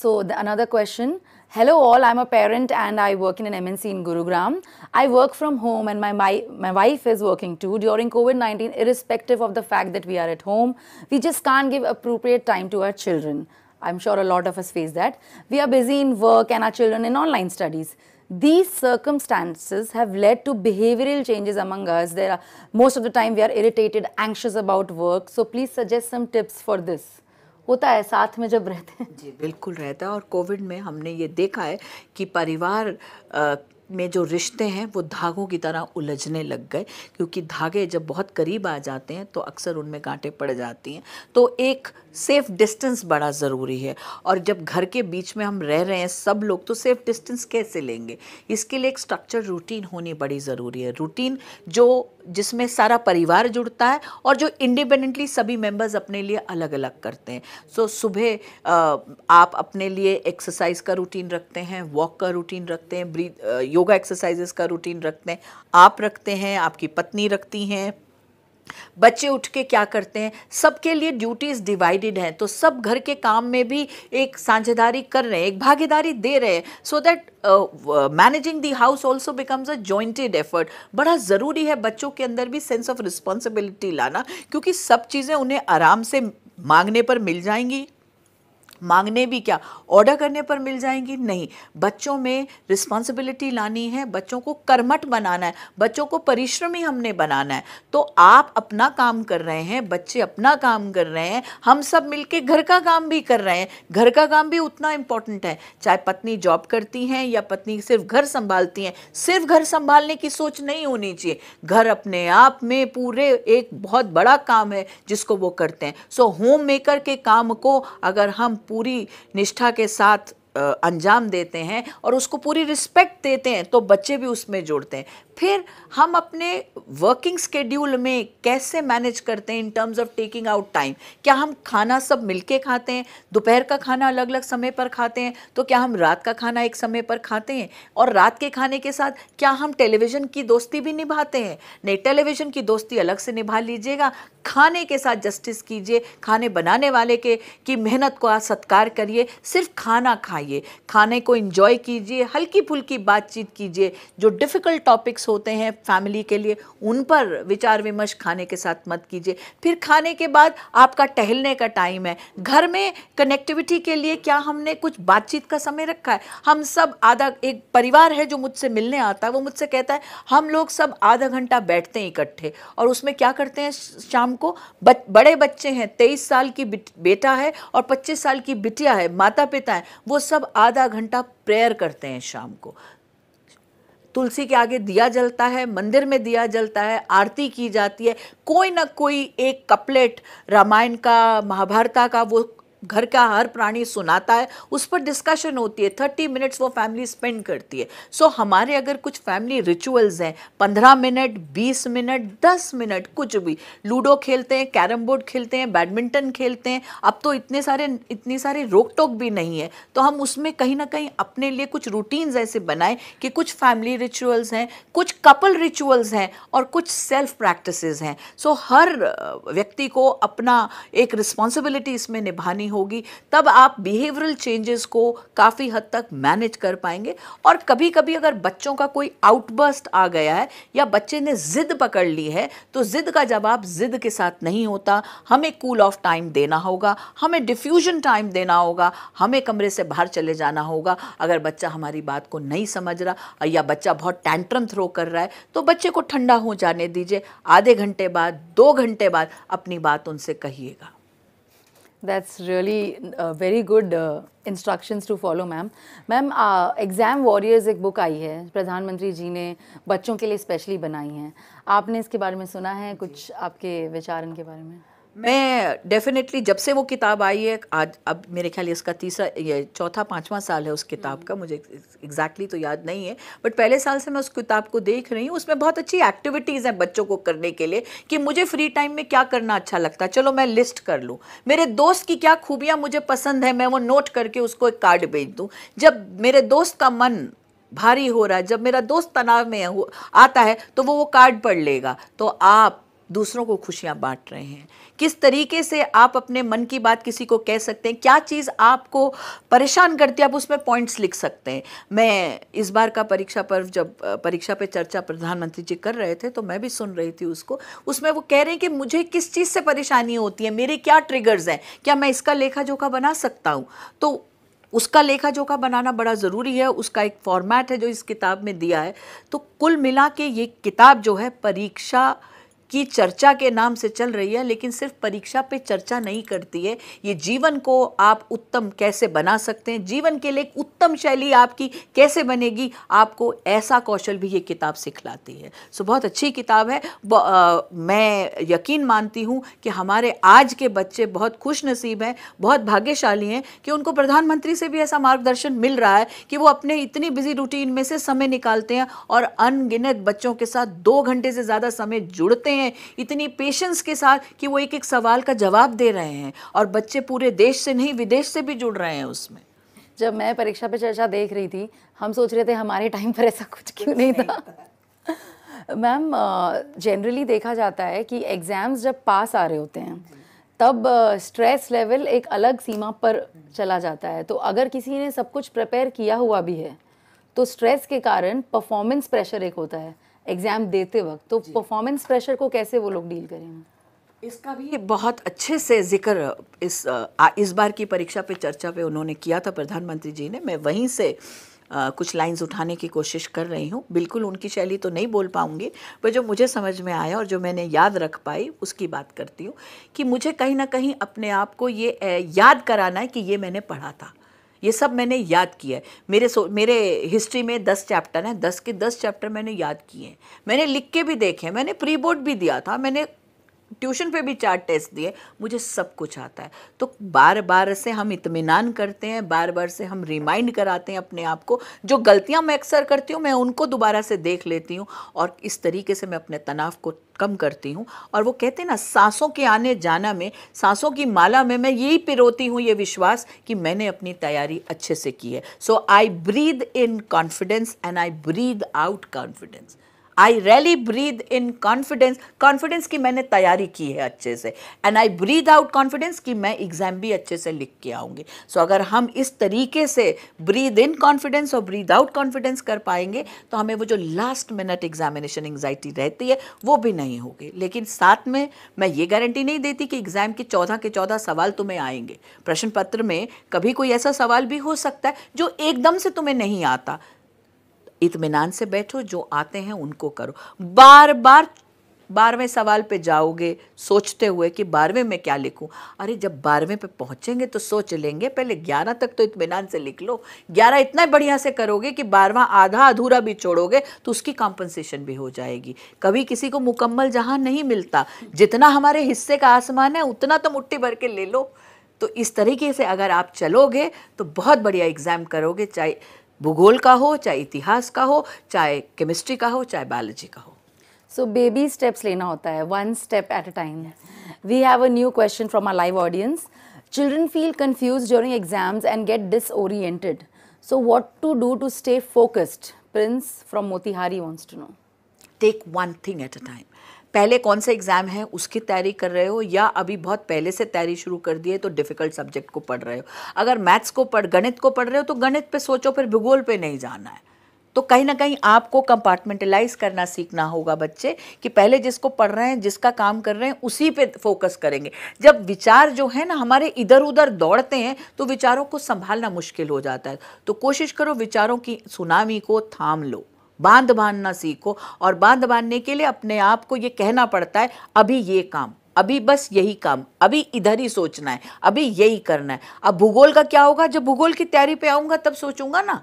so another question Hello all, I'm a parent and I work in an MNC in Gurugram. I work from home and my, my, my wife is working too during COVID-19 irrespective of the fact that we are at home. We just can't give appropriate time to our children. I'm sure a lot of us face that. We are busy in work and our children in online studies. These circumstances have led to behavioral changes among us. There are, most of the time we are irritated, anxious about work. So please suggest some tips for this. होता है साथ में जब रहते हैं जी बिल्कुल रहता है और कोविड में हमने ये देखा है कि परिवार आ, में जो रिश्ते हैं वो धागों की तरह उलझने लग गए क्योंकि धागे जब बहुत करीब आ जाते हैं तो अक्सर उनमें कांटे पड़ जाती हैं तो एक सेफ डिस्टेंस बड़ा ज़रूरी है और जब घर के बीच में हम रह रहे हैं सब लोग तो सेफ डिस्टेंस कैसे लेंगे इसके लिए एक स्ट्रक्चर रूटीन होनी बड़ी ज़रूरी है रूटीन जो जिसमें सारा परिवार जुड़ता है और जो इंडिपेंडेंटली सभी मेंबर्स अपने लिए अलग अलग करते हैं सो so, सुबह आप अपने लिए एक्सरसाइज का रूटीन रखते हैं वॉक का रूटीन रखते हैं ब्रीथ योगा एक्सरसाइजेस का रूटीन रखते हैं आप रखते हैं आपकी पत्नी रखती हैं बच्चे उठ के क्या करते हैं सबके लिए ड्यूटीज़ डिवाइडेड हैं तो सब घर के काम में भी एक साझेदारी कर रहे हैं एक भागीदारी दे रहे हैं so that managing the house also becomes a jointed effort बड़ा ज़रूरी है बच्चों के अंदर भी सेंस ऑफ रिस्पॉन्सिबिलिटी लाना क्योंकि सब चीज़ें उन्हें आराम से मांगने पर मिल जाएंगी मांगने भी क्या ऑर्डर करने पर मिल जाएंगी नहीं बच्चों में रिस्पॉन्सिबिलिटी लानी है बच्चों को कर्मठ बनाना है बच्चों को परिश्रमी हमने बनाना है तो आप अपना काम कर रहे हैं बच्चे अपना काम कर रहे हैं हम सब मिलके घर का काम भी कर रहे हैं घर का काम भी उतना इम्पोर्टेंट है चाहे पत्नी जॉब करती हैं या पत्नी सिर्फ घर संभालती हैं सिर्फ घर संभालने की सोच नहीं होनी चाहिए घर अपने आप में पूरे एक बहुत बड़ा काम है जिसको वो करते हैं सो होम मेकर के काम को अगर हम पूरी निष्ठा के साथ अंजाम देते हैं और उसको पूरी रिस्पेक्ट देते हैं तो बच्चे भी उसमें जुड़ते हैं फिर हम अपने वर्किंग स्केड्यूल में कैसे मैनेज करते हैं in terms of taking out time क्या हम खाना सब मिलके खाते हैं दोपहर का खाना अलग अलग समय पर खाते हैं तो क्या हम रात का खाना एक समय पर खाते हैं और रात के खाने के साथ क्या हम टेलीविज़न की दोस्ती भी निभाते हैं नहीं टेलीविज़न की दोस्ती अलग से निभा लीजिएगा खाने के साथ जस्टिस कीजिए खाने बनाने वाले के की मेहनत को आज सत्कार करिए सिर्फ खाना खाइए खाने को इंजॉय कीजिए हल्की फुल्की बातचीत कीजिए जो डिफ़िकल्ट टॉपिक्स होते हैं फैमिली के लिए उन पर विचार विमर्श खाने के साथ मत कीजिए फिर खाने के बाद आपका टहलने का टाइम है घर में कनेक्टिविटी के लिए क्या हमने कुछ बातचीत का समय रखा है हम सब आधा एक परिवार है जो मुझसे मिलने आता है वो मुझसे कहता है हम लोग सब आधा घंटा बैठते हैं इकट्ठे और उसमें क्या करते हैं शाम को बच, बड़े बच्चे हैं तेईस साल की बेटा है और पच्चीस साल की बिटिया है माता पिता है वो सब आधा घंटा प्रेयर करते हैं शाम को तुलसी के आगे दिया जलता है मंदिर में दिया जलता है आरती की जाती है कोई ना कोई एक कपलेट रामायण का महाभारता का वो घर का हर प्राणी सुनाता है उस पर डिस्कशन होती है थर्टी मिनट्स वो फैमिली स्पेंड करती है सो so, हमारे अगर कुछ फैमिली रिचुअल्स हैं पंद्रह मिनट बीस मिनट दस मिनट कुछ भी लूडो खेलते हैं कैरम बोर्ड खेलते हैं बैडमिंटन खेलते हैं अब तो इतने सारे इतनी सारी रोक टोक भी नहीं है तो हम उसमें कहीं ना कहीं अपने लिए कुछ रूटीन्स ऐसे बनाएं कि कुछ फैमिली रिचुअल्स हैं कुछ कपल रिचुअल्स हैं और कुछ सेल्फ प्रैक्टिस हैं सो so, हर व्यक्ति को अपना एक रिस्पॉन्सिबिलिटी इसमें निभानी नहीं होगी तब आप बिहेवियरल चेंजेस को काफ़ी हद तक मैनेज कर पाएंगे और कभी कभी अगर बच्चों का कोई आउटबर्स्ट आ गया है या बच्चे ने ज़िद पकड़ ली है तो ज़िद का जवाब ज़िद के साथ नहीं होता हमें कूल ऑफ टाइम देना होगा हमें डिफ्यूजन टाइम देना होगा हमें कमरे से बाहर चले जाना होगा अगर बच्चा हमारी बात को नहीं समझ रहा या बच्चा बहुत टैंट्रम थ्रो कर रहा है तो बच्चे को ठंडा हो जाने दीजिए आधे घंटे बाद दो घंटे बाद अपनी बात उनसे कहिएगा that's really uh, very good uh, instructions to follow ma'am ma'am exam warriors एक बुक आई है प्रधानमंत्री जी ने बच्चों के लिए स्पेशली बनाई है आपने इसके बारे में सुना है कुछ आपके विचार इनके बारे में मैं डेफिनेटली जब से वो किताब आई है आज अब मेरे ख्याल इसका तीसरा ये चौथा पाँचवा साल है उस किताब हम्म। का मुझे एग्जैक्टली तो याद नहीं है बट पहले साल से मैं उस किताब को देख रही हूँ उसमें बहुत अच्छी एक्टिविटीज़ हैं बच्चों को करने के लिए कि मुझे फ्री टाइम में क्या करना अच्छा लगता है चलो मैं लिस्ट कर लूँ मेरे दोस्त की क्या खूबियाँ मुझे पसंद है मैं वो नोट करके उसको एक कार्ड भेज दूँ जब मेरे दोस्त का मन भारी हो रहा है जब मेरा दोस्त तनाव में आता है तो वो वो कार्ड पढ़ लेगा तो आप दूसरों को खुशियाँ बांट रहे हैं किस तरीके से आप अपने मन की बात किसी को कह सकते हैं क्या चीज़ आपको परेशान करती है आप उसमें पॉइंट्स लिख सकते हैं मैं इस बार का परीक्षा पर जब परीक्षा पे चर्चा प्रधानमंत्री जी कर रहे थे तो मैं भी सुन रही थी उसको उसमें वो कह रहे हैं कि मुझे किस चीज़ से परेशानी होती है मेरे क्या ट्रिगर्स हैं क्या मैं इसका लेखा जोखा बना सकता हूँ तो उसका लेखा जोखा बनाना बड़ा ज़रूरी है उसका एक फॉर्मेट है जो इस किताब में दिया है तो कुल मिला के ये किताब जो है परीक्षा की चर्चा के नाम से चल रही है लेकिन सिर्फ परीक्षा पे चर्चा नहीं करती है ये जीवन को आप उत्तम कैसे बना सकते हैं जीवन के लिए उत्तम शैली आपकी कैसे बनेगी आपको ऐसा कौशल भी ये किताब सिखलाती है सो बहुत अच्छी किताब है आ, मैं यकीन मानती हूँ कि हमारे आज के बच्चे बहुत खुश नसीब हैं बहुत भाग्यशाली हैं कि उनको प्रधानमंत्री से भी ऐसा मार्गदर्शन मिल रहा है कि वो अपने इतनी बिजी रूटीन में से समय निकालते हैं और अनगिनत बच्चों के साथ दो घंटे से ज़्यादा समय जुड़ते हैं हैं इतनी पेशेंस के साथ कि वो एक एक सवाल का जवाब दे रहे हैं और बच्चे पूरे देश से नहीं विदेश से भी जुड़ रहे हैं उसमें जब मैं परीक्षा पे चर्चा देख रही थी हम सोच रहे थे हमारे टाइम पर ऐसा कुछ क्यों नहीं था मैम <laughs> जनरली देखा जाता है कि एग्ज़ाम्स जब पास आ रहे होते हैं तब स्ट्रेस uh, लेवल एक अलग सीमा पर चला जाता है तो अगर किसी ने सब कुछ प्रिपेयर किया हुआ भी है तो स्ट्रेस के कारण परफॉर्मेंस प्रेशर एक होता है एग्ज़ाम देते वक्त तो परफॉर्मेंस प्रेशर को कैसे वो लोग डील करेंगे इसका भी बहुत अच्छे से जिक्र इस इस बार की परीक्षा पे चर्चा पे उन्होंने किया था प्रधानमंत्री जी ने मैं वहीं से आ, कुछ लाइंस उठाने की कोशिश कर रही हूँ बिल्कुल उनकी शैली तो नहीं बोल पाऊँगी पर जो मुझे समझ में आया और जो मैंने याद रख पाई उसकी बात करती हूँ कि मुझे कहीं ना कहीं अपने आप को ये याद कराना है कि ये मैंने पढ़ा था ये सब मैंने याद किया है मेरे सो मेरे हिस्ट्री में दस चैप्टर हैं दस के दस चैप्टर मैंने याद किए हैं मैंने लिख के भी देखे हैं मैंने प्री बोर्ड भी दिया था मैंने ट्यूशन पे भी चार टेस्ट दिए मुझे सब कुछ आता है तो बार बार से हम इतमान करते हैं बार बार से हम रिमाइंड कराते हैं अपने आप को जो गलतियाँ मैं अक्सर करती हूँ मैं उनको दोबारा से देख लेती हूँ और इस तरीके से मैं अपने तनाव को कम करती हूँ और वो कहते हैं ना सांसों के आने जाना में सांसों की माला में मैं यही पिरोती हूँ ये विश्वास कि मैंने अपनी तैयारी अच्छे से की है so I breathe in confidence and I breathe out confidence I really breathe in confidence confidence की मैंने तैयारी की है अच्छे से and I breathe out confidence कि मैं एग्ज़ाम भी अच्छे से लिख के आऊँगी सो so, अगर हम इस तरीके से ब्रीद इन कॉन्फिडेंस और ब्रीद आउट कॉन्फिडेंस कर पाएंगे तो हमें वो जो लास्ट मिनट एग्जामिनेशन एंग्जाइटी रहती है वो भी नहीं होगी लेकिन साथ में मैं ये गारंटी नहीं देती कि एग्ज़ाम के चौदह के चौदह सवाल तुम्हें आएंगे प्रश्न पत्र में कभी कोई ऐसा सवाल भी हो सकता है जो एकदम से तुम्हें नहीं आता इतमान से बैठो जो आते हैं उनको करो बार बार बारहवें सवाल पे जाओगे सोचते हुए कि बारहवें में क्या लिखूं अरे जब बारहवें पे पहुंचेंगे तो सोच लेंगे पहले ग्यारह तक तो इतमान से लिख लो ग्यारह इतना बढ़िया से करोगे कि बारहवा आधा अधूरा भी छोड़ोगे तो उसकी कॉम्पनसेशन भी हो जाएगी कभी किसी को मुकम्मल जहां नहीं मिलता जितना हमारे हिस्से का आसमान है उतना तो मुट्ठी भर के ले लो तो इस तरीके से अगर आप चलोगे तो बहुत बढ़िया एग्ज़ाम करोगे चाहे भूगोल का हो चाहे इतिहास का हो चाहे केमिस्ट्री का हो चाहे बायोलॉजी का हो सो बेबी स्टेप्स लेना होता है one step at a time we have a new question from our live audience children feel confuse during exams and get disoriented so what to do to stay focused Prince from Motihari wants to know take one thing at a time पहले कौन सा exam है उसकी तैयारी कर रहे हो या अभी बहुत पहले से तैयारी शुरू कर दी है तो डिफ़िकल्ट सब्जेक्ट को पढ़ रहे हो अगर मैथ्स को पढ़ गणित को पढ़ रहे हो तो गणित पे सोचो फिर भूगोल पे नहीं जाना है तो कहीं ना कहीं आपको कंपार्टमेंटलाइज करना सीखना होगा बच्चे कि पहले जिसको पढ़ रहे हैं जिसका काम कर रहे हैं उसी पे फोकस करेंगे जब विचार जो है ना हमारे इधर उधर दौड़ते हैं तो विचारों को संभालना मुश्किल हो जाता है तो कोशिश करो विचारों की सुनामी को थाम लो बांध बांधना सीखो और बांध बांधने के लिए अपने आप को ये कहना पड़ता है अभी ये काम अभी बस यही काम अभी इधर ही सोचना है अभी यही करना है अब भूगोल का क्या होगा जब भूगोल की तैयारी पे आऊँगा तब सोचूंगा ना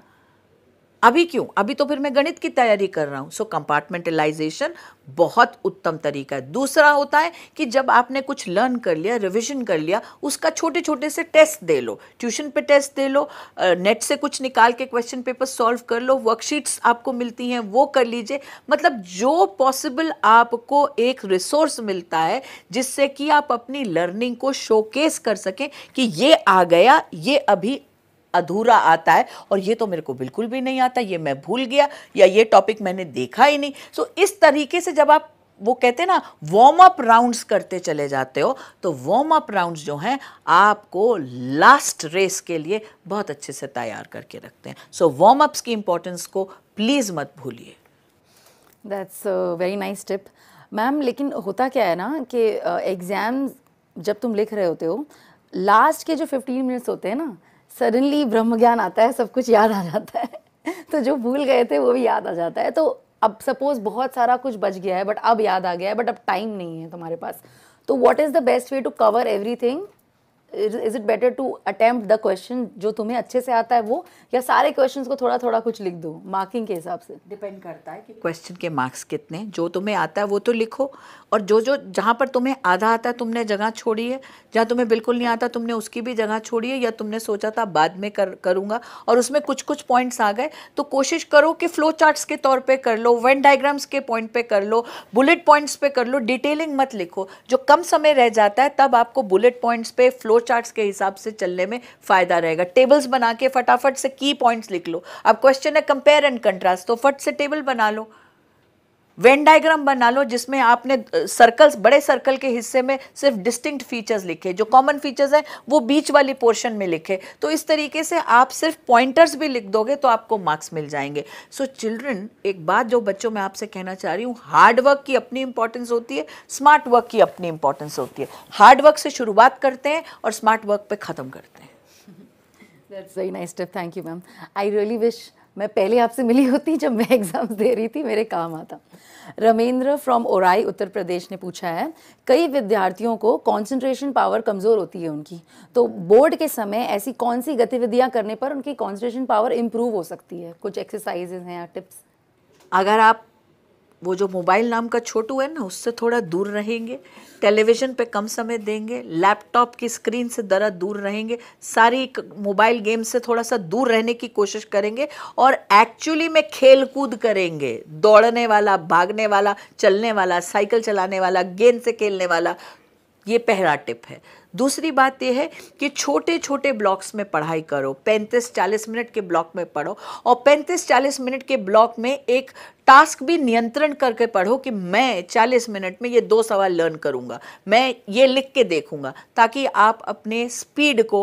अभी क्यों अभी तो फिर मैं गणित की तैयारी कर रहा हूँ सो कंपार्टमेंटलाइजेशन बहुत उत्तम तरीका है दूसरा होता है कि जब आपने कुछ लर्न कर लिया रिवीजन कर लिया उसका छोटे छोटे से टेस्ट दे लो ट्यूशन पे टेस्ट दे लो नेट से कुछ निकाल के क्वेश्चन पेपर सॉल्व कर लो वर्कशीट्स आपको मिलती हैं वो कर लीजिए मतलब जो पॉसिबल आपको एक रिसोर्स मिलता है जिससे कि आप अपनी लर्निंग को शोकेस कर सकें कि ये आ गया ये अभी अधूरा आता है और ये तो मेरे को बिल्कुल भी नहीं आता ये मैं भूल गया या ये टॉपिक मैंने देखा ही नहीं सो so, इस तरीके से जब आप वो कहते हैं ना वार्म अप राउंड्स करते चले जाते हो तो वार्म अप राउंड्स जो हैं आपको लास्ट रेस के लिए बहुत अच्छे से तैयार करके रखते हैं सो वार्म अप्स की इम्पोर्टेंस को प्लीज़ मत भूलिए that's very nice tip ma'am लेकिन होता क्या है ना कि एग्ज़ाम uh, जब तुम लिख रहे होते हो लास्ट के जो फिफ्टीन मिनट्स होते हैं ना सडनली ब्रह्म ज्ञान आता है सब कुछ याद आ जाता है <laughs> तो जो भूल गए थे वो भी याद आ जाता है तो अब सपोज बहुत सारा कुछ बच गया है बट अब याद आ गया है बट अब टाइम नहीं है तुम्हारे पास तो what is the best way to cover everything is it better to attempt the question जो तुम्हें अच्छे से आता है वो या सारे क्वेश्चन को थोड़ा थोड़ा कुछ लिख दो मार्किंग के हिसाब से डिपेंड करता है कि क्वेश्चन के मार्क्स कितने जो तुम्हें आता है वो तो लिखो और जो जो जहाँ पर तुम्हें आधा आता है तुमने जगह छोड़ी है जहाँ तुम्हें बिल्कुल नहीं आता तुमने उसकी भी जगह छोड़ी है या तुमने सोचा था बाद में कर करूँगा और उसमें कुछ कुछ पॉइंट्स आ गए तो कोशिश करो कि फ्लो चार्ट्स के तौर पर कर लो वेन डायग्राम्स के पॉइंट पर कर लो बुलेट पॉइंट्स पर कर लो डिटेलिंग मत लिखो जो कम समय रह जाता है तब आपको बुलेट पॉइंट्स पे फ्लो फ्लो चार्ट्स के हिसाब से चलने में फ़ायदा रहेगा टेबल्स बना के फटाफट से की पॉइंट्स लिख लो अब क्वेश्चन है कंपेयर एंड कंट्रास्ट तो फट से टेबल बना लो वेन डायग्राम बना लो जिसमें आपने सर्कल्स बड़े सर्कल के हिस्से में सिर्फ डिस्टिंक्ट फीचर्स लिखे जो कॉमन फीचर्स हैं वो बीच वाली पोर्शन में लिखे तो इस तरीके से आप सिर्फ पॉइंटर्स भी लिख दोगे तो आपको मार्क्स मिल जाएंगे सो so, चिल्ड्रन एक बात जो बच्चों में आपसे कहना चाह रही हूँ हार्ड वर्क की अपनी इंपॉर्टेंस होती है स्मार्ट वर्क की अपनी इंपॉर्टेंस होती है हार्ड वर्क से शुरुआत करते हैं और स्मार्ट वर्क पर ख़त्म करते हैं That's very nice tip. Thank you, ma'am. I really wish मैं पहले आपसे मिली होती जब मैं एग्ज़ाम्स दे रही थी मेरे काम आता रमेंद्र फ्रॉम ओराई उत्तर प्रदेश ने पूछा है कई विद्यार्थियों को कंसंट्रेशन पावर कमज़ोर होती है उनकी तो बोर्ड के समय ऐसी कौन सी गतिविधियां करने पर उनकी कंसंट्रेशन पावर इम्प्रूव हो सकती है कुछ एक्सरसाइजेज हैं या टिप्स अगर आप वो जो मोबाइल नाम का छोटू है ना उससे थोड़ा दूर रहेंगे टेलीविज़न पे कम समय देंगे लैपटॉप की स्क्रीन से ज़रा दूर रहेंगे सारी मोबाइल गेम से थोड़ा सा दूर रहने की कोशिश करेंगे और एक्चुअली में खेल कूद करेंगे दौड़ने वाला भागने वाला चलने वाला साइकिल चलाने वाला गेंद से खेलने वाला ये पहला टिप है दूसरी बात यह है कि छोटे छोटे ब्लॉक्स में पढ़ाई करो पैंतीस चालीस मिनट के ब्लॉक में पढ़ो और पैंतीस चालीस मिनट के ब्लॉक में एक टास्क भी नियंत्रण करके पढ़ो कि मैं 40 मिनट में ये दो सवाल लर्न करूँगा मैं ये लिख के देखूँगा ताकि आप अपने स्पीड को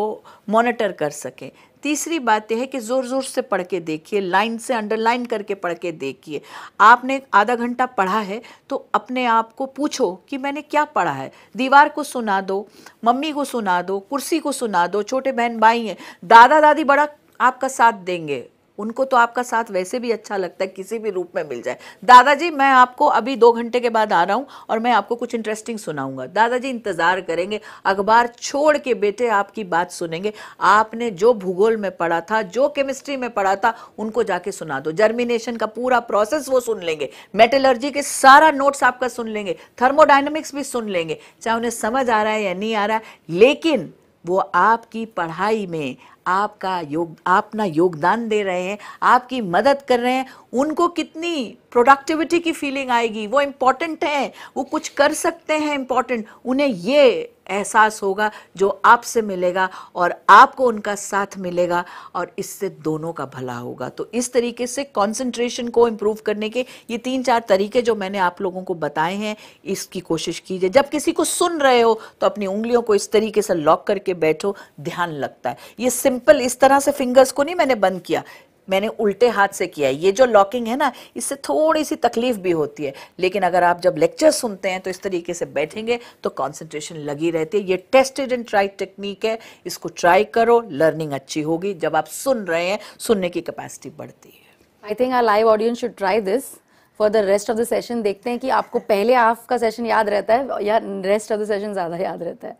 मॉनिटर कर सकें तीसरी बात यह है कि ज़ोर ज़ोर से पढ़ के देखिए लाइन से अंडरलाइन करके पढ़ के देखिए आपने आधा घंटा पढ़ा है तो अपने आप को पूछो कि मैंने क्या पढ़ा है दीवार को सुना दो मम्मी को सुना दो कुर्सी को सुना दो छोटे बहन भाई हैं दादा दादी बड़ा आपका साथ देंगे उनको तो आपका साथ वैसे भी अच्छा लगता है किसी भी रूप में मिल जाए दादाजी मैं आपको अभी दो घंटे के बाद आ रहा हूँ और मैं आपको कुछ इंटरेस्टिंग सुनाऊंगा दादाजी इंतज़ार करेंगे अखबार छोड़ के बेटे आपकी बात सुनेंगे आपने जो भूगोल में पढ़ा था जो केमिस्ट्री में पढ़ा था उनको जाके सुना दो जर्मिनेशन का पूरा प्रोसेस वो सुन लेंगे मेटेलर्जी के सारा नोट्स आपका सुन लेंगे थर्मोडाइनमिक्स भी सुन लेंगे चाहे उन्हें समझ आ रहा है या नहीं आ रहा है लेकिन वो आपकी पढ़ाई में आपका योग अपना योगदान दे रहे हैं आपकी मदद कर रहे हैं उनको कितनी प्रोडक्टिविटी की फीलिंग आएगी वो इम्पॉर्टेंट हैं वो कुछ कर सकते हैं इम्पॉर्टेंट उन्हें ये एहसास होगा जो आपसे मिलेगा और आपको उनका साथ मिलेगा और इससे दोनों का भला होगा तो इस तरीके से कंसंट्रेशन को इम्प्रूव करने के ये तीन चार तरीके जो मैंने आप लोगों को बताए हैं इसकी कोशिश कीजिए जब किसी को सुन रहे हो तो अपनी उंगलियों को इस तरीके से लॉक करके बैठो ध्यान लगता है ये सिंपल इस तरह से फिंगर्स को नहीं मैंने बंद किया मैंने उल्टे हाथ से किया है ये जो लॉकिंग है ना इससे थोड़ी सी तकलीफ भी होती है लेकिन अगर आप जब लेक्चर सुनते हैं तो इस तरीके से बैठेंगे तो कॉन्सेंट्रेशन लगी रहती है ये टेस्टेड एंड ट्राई टेक्निक है इसको ट्राई करो लर्निंग अच्छी होगी जब आप सुन रहे हैं सुनने की कैपेसिटी बढ़ती है I think our live audience should try this for the rest of the session देखते हैं कि आपको पहले हाफ का सेशन याद रहता है या रेस्ट ऑफ द सेशन ज़्यादा याद रहता है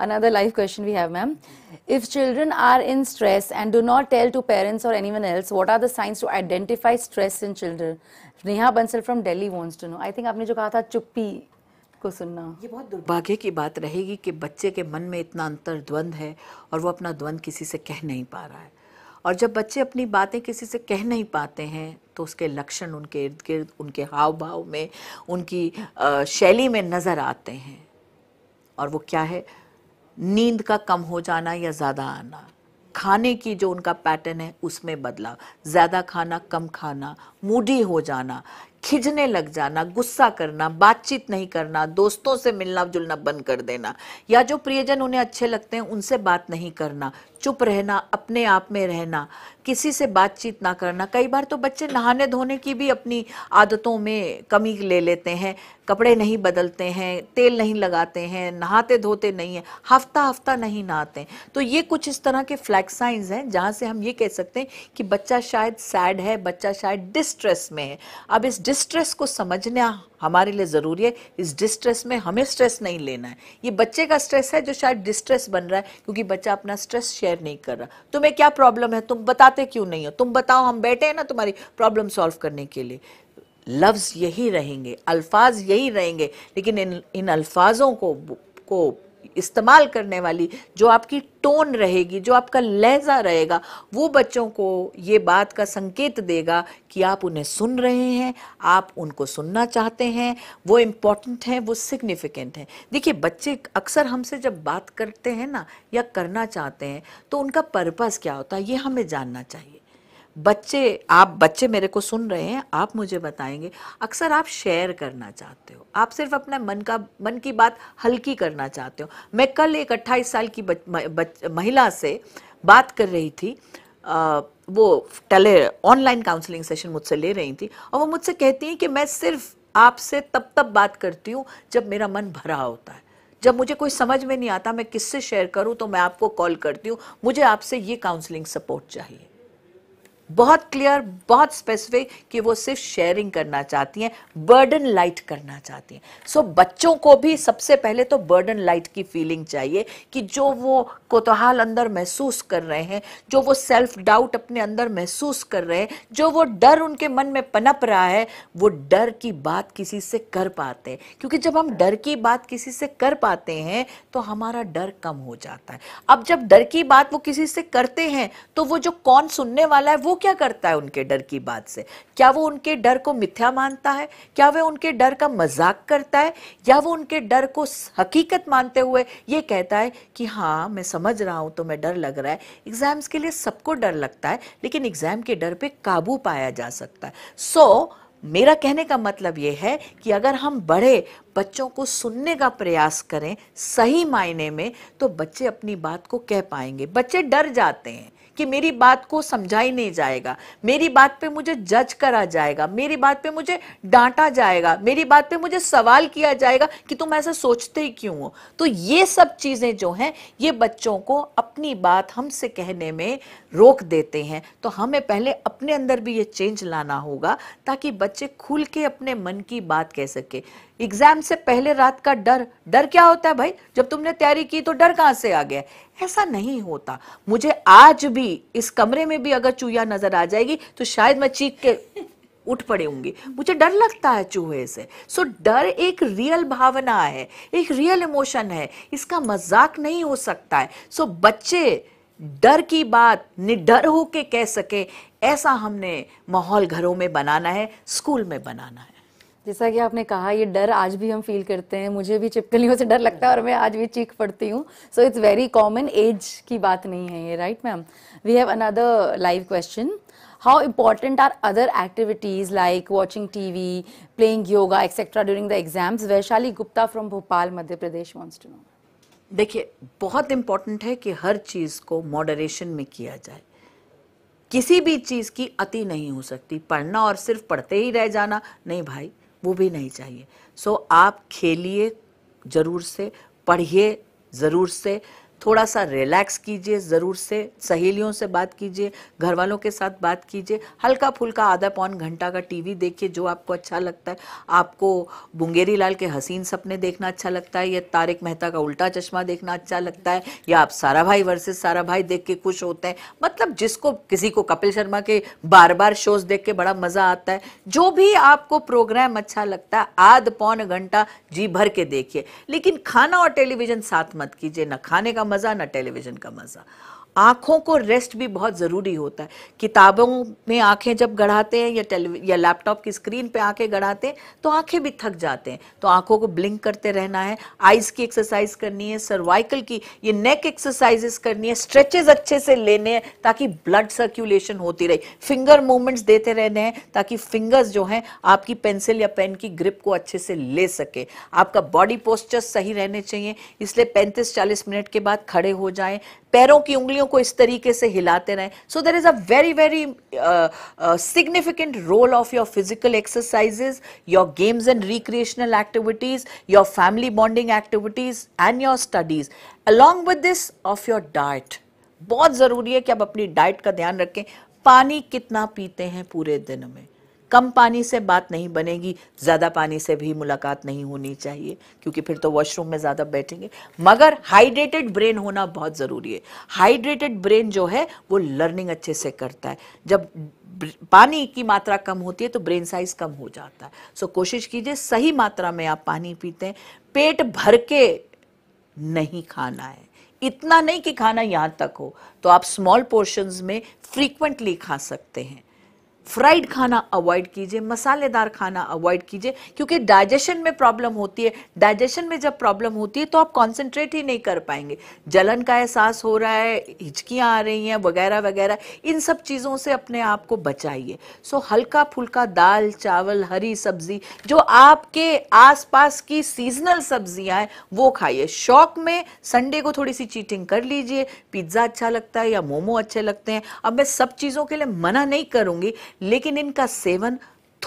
Another life question we have, ma'am. If children are in stress and do not tell to parents or anyone else, what are the signs to identify stress in children? Neha Bansal from Delhi wants to know. I think aapne jo kaha tha chuppi को सुनना ये बहुत दुर्भाग्य की बात रहेगी कि बच्चे के मन में इतना अंतर द्वंद है और वो अपना द्वंद किसी से कह नहीं पा रहा है और जब बच्चे अपनी बातें किसी से कह नहीं पाते हैं तो उसके लक्षण उनके इर्द गिर्द उनके हाव भाव में उनकी शैली में नज़र आते हैं और वो क्या है नींद का कम हो जाना या ज़्यादा आना खाने की जो उनका पैटर्न है उसमें बदलाव ज़्यादा खाना कम खाना मूडी हो जाना खिजने लग जाना गुस्सा करना बातचीत नहीं करना दोस्तों से मिलना जुलना बंद कर देना या जो प्रियजन उन्हें अच्छे लगते हैं उनसे बात नहीं करना चुप रहना अपने आप में रहना किसी से बातचीत ना करना कई बार तो बच्चे नहाने धोने की भी अपनी आदतों में कमी ले लेते हैं कपड़े नहीं बदलते हैं तेल नहीं लगाते हैं नहाते धोते नहीं हैं हफ्ता हफ्ता नहीं नहाते तो ये कुछ इस तरह के फ्लैग साइंस हैं जहाँ से हम ये कह सकते हैं कि बच्चा शायद सैड है बच्चा शायद डिस्ट्रेस में है अब इस डिस्ट्रेस को समझना हमारे लिए ज़रूरी है इस डिस्ट्रेस में हमें स्ट्रेस नहीं लेना है ये बच्चे का स्ट्रेस है जो शायद डिस्ट्रेस बन रहा है क्योंकि बच्चा अपना स्ट्रेस शेयर नहीं कर रहा तुम्हें क्या प्रॉब्लम है तुम बताते क्यों नहीं हो तुम बताओ हम बैठे हैं ना तुम्हारी प्रॉब्लम सॉल्व करने के लिए लफ्ज़ यही रहेंगे अल्फाज यही रहेंगे लेकिन इन इन अल्फाजों को को इस्तेमाल करने वाली जो आपकी टोन रहेगी जो आपका लहजा रहेगा वो बच्चों को ये बात का संकेत देगा कि आप उन्हें सुन रहे हैं आप उनको सुनना चाहते हैं वो इम्पॉर्टेंट हैं वो सिग्निफिकेंट हैं देखिए बच्चे अक्सर हमसे जब बात करते हैं ना या करना चाहते हैं तो उनका पर्पज़ क्या होता है ये हमें जानना चाहिए बच्चे आप बच्चे मेरे को सुन रहे हैं आप मुझे बताएंगे अक्सर आप शेयर करना चाहते हो आप सिर्फ अपना मन का मन की बात हल्की करना चाहते हो मैं कल एक 28 साल की बच, बच, महिला से बात कर रही थी आ, वो टेले ऑनलाइन काउंसलिंग सेशन मुझसे ले रही थी और वो मुझसे कहती हैं कि मैं सिर्फ आपसे तब तब बात करती हूँ जब मेरा मन भरा होता है जब मुझे कोई समझ में नहीं आता मैं किससे शेयर करूँ तो मैं आपको कॉल करती हूँ मुझे आपसे ये काउंसलिंग सपोर्ट चाहिए बहुत क्लियर बहुत स्पेसिफिक कि वो सिर्फ शेयरिंग करना चाहती हैं बर्डन लाइट करना चाहती हैं सो so, बच्चों को भी सबसे पहले तो बर्डन लाइट की फीलिंग चाहिए कि जो वो कोतहाल अंदर महसूस कर रहे हैं जो वो सेल्फ डाउट अपने अंदर महसूस कर रहे हैं जो वो डर उनके मन में पनप रहा है वो डर की बात किसी से कर पाते हैं क्योंकि जब हम डर की बात किसी से कर पाते हैं तो हमारा डर कम हो जाता है अब जब डर की बात वो किसी से करते हैं तो वो जो कौन सुनने वाला है वो क्या करता है उनके डर की बात से क्या वो उनके डर को मिथ्या मानता है क्या वह उनके डर का मजाक करता है या वो उनके डर को हकीकत मानते हुए ये कहता है कि हाँ मैं समझ रहा हूँ तो मैं डर लग रहा है एग्ज़ाम्स के लिए सबको डर लगता है लेकिन एग्ज़ाम के डर पर काबू पाया जा सकता है सो so, मेरा कहने का मतलब ये है कि अगर हम बड़े बच्चों को सुनने का प्रयास करें सही मायने में तो बच्चे अपनी बात को कह पाएंगे बच्चे डर जाते हैं कि मेरी बात को समझा ही नहीं जाएगा मेरी बात पे मुझे जज करा जाएगा मेरी बात पे मुझे डांटा जाएगा मेरी बात पे मुझे सवाल किया जाएगा कि तुम ऐसा सोचते ही क्यों हो तो ये सब चीज़ें जो हैं ये बच्चों को अपनी बात हमसे कहने में रोक देते हैं तो हमें पहले अपने अंदर भी ये चेंज लाना होगा ताकि बच्चे खुल के अपने मन की बात कह सके एग्जाम से पहले रात का डर डर क्या होता है भाई जब तुमने तैयारी की तो डर कहाँ से आ गया ऐसा नहीं होता मुझे आज भी इस कमरे में भी अगर चूहिया नजर आ जाएगी तो शायद मैं चीख के उठ पड़े होंगे मुझे डर लगता है चूहे से सो डर एक रियल भावना है एक रियल इमोशन है इसका मजाक नहीं हो सकता है सो बच्चे डर की बात निडर होके कह सके ऐसा हमने माहौल घरों में बनाना है स्कूल में बनाना है जैसा कि आपने कहा ये डर आज भी हम फील करते हैं मुझे भी चिपकलियों से डर लगता है और मैं आज भी चीख पड़ती हूँ so it's very common age की बात नहीं है ये right ma'am we have another live question how important are other activities like watching TV, playing yoga etcetera during the exams Vaishali Gupta from Bhopal Madhya Pradesh wants to देखिए बहुत इम्पॉर्टेंट है कि हर चीज़ को मॉडरेशन में किया जाए किसी भी चीज़ की अति नहीं हो सकती पढ़ना और सिर्फ पढ़ते ही रह जाना नहीं भाई वो भी नहीं चाहिए सो so, आप खेलिए ज़रूर से पढ़िए ज़रूर से थोड़ा सा रिलैक्स कीजिए ज़रूर से सहेलियों से बात कीजिए घर वालों के साथ बात कीजिए हल्का फुल्का आधा पौन घंटा का टीवी देखिए जो आपको अच्छा लगता है आपको बुंगेरी लाल के हसीन सपने देखना अच्छा लगता है या तारक मेहता का उल्टा चश्मा देखना अच्छा लगता है या आप सारा भाई वर्सेज सारा भाई देख के खुश होते हैं मतलब जिसको किसी को कपिल शर्मा के बार बार शोज देख के बड़ा मज़ा आता है जो भी आपको प्रोग्राम अच्छा लगता है आध पौन घंटा जी भर के देखिए लेकिन खाना और टेलीविज़न साथ मत कीजिए ना खाने का मज़ा ना टेलीविज़न का मज़ा आँखों को रेस्ट भी बहुत ज़रूरी होता है किताबों में आँखें जब गढ़ाते हैं या टेली या लैपटॉप की स्क्रीन पे आँखें गढ़ाते हैं तो आँखें भी थक जाते हैं तो आँखों को ब्लिंक करते रहना है आइज़ की एक्सरसाइज करनी है सर्वाइकल की ये नेक एक्सरसाइजेस करनी है स्ट्रेचेज अच्छे से लेने हैं ताकि ब्लड सर्क्यूलेशन होती रहे फिंगर मूवमेंट्स देते रहने हैं ताकि फिंगर्स जो हैं आपकी पेंसिल या पेन की ग्रिप को अच्छे से ले सके आपका बॉडी पोस्चर सही रहने चाहिए इसलिए पैंतीस चालीस मिनट के बाद खड़े हो जाए पैरों की उंगलियों तालियों को इस तरीके से हिलाते रहें so there is a very very significant role of your physical exercises your games and recreational activities your family bonding activities and your studies along with this of your diet बहुत ज़रूरी है कि आप अपनी डाइट का ध्यान रखें पानी कितना पीते हैं पूरे दिन में कम पानी से बात नहीं बनेगी ज़्यादा पानी से भी मुलाकात नहीं होनी चाहिए क्योंकि फिर तो वॉशरूम में ज़्यादा बैठेंगे मगर हाइड्रेटेड ब्रेन होना बहुत ज़रूरी है हाइड्रेटेड ब्रेन जो है वो लर्निंग अच्छे से करता है जब पानी की मात्रा कम होती है तो ब्रेन साइज कम हो जाता है सो कोशिश कीजिए सही मात्रा में आप पानी पीते हैं पेट भर के नहीं खाना है इतना नहीं कि खाना यहाँ तक हो तो आप स्मॉल पोर्शंस में फ्रीक्वेंटली खा सकते हैं फ्राइड खाना अवॉइड कीजिए मसालेदार खाना अवॉइड कीजिए क्योंकि डाइजेशन में प्रॉब्लम होती है डाइजेशन में जब प्रॉब्लम होती है तो आप कॉन्सेंट्रेट ही नहीं कर पाएंगे जलन का एहसास हो रहा है हिचकियाँ आ रही हैं वगैरह वगैरह इन सब चीज़ों से अपने आप को बचाइए सो हल्का फुल्का दाल चावल हरी सब्जी जो आपके आसपास की सीजनल सब्जियाँ हैं वो खाइए शौक में संडे को थोड़ी सी चीटिंग कर लीजिए पिज्ज़ा अच्छा लगता है या मोमो अच्छे लगते हैं अब मैं सब चीज़ों के लिए मना नहीं करूँगी लेकिन इनका सेवन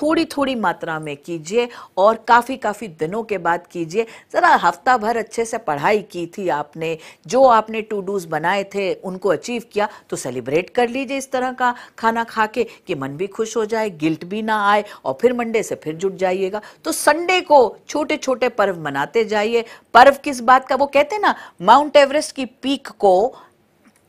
थोड़ी थोड़ी मात्रा में कीजिए और काफ़ी काफ़ी दिनों के बाद कीजिए ज़रा हफ्ता भर अच्छे से पढ़ाई की थी आपने जो आपने टू डूज बनाए थे उनको अचीव किया तो सेलिब्रेट कर लीजिए इस तरह का खाना खा के कि मन भी खुश हो जाए गिल्ट भी ना आए और फिर मंडे से फिर जुट जाइएगा तो संडे को छोटे छोटे पर्व मनाते जाइए पर्व किस बात का वो कहते हैं ना माउंट एवरेस्ट की पीक को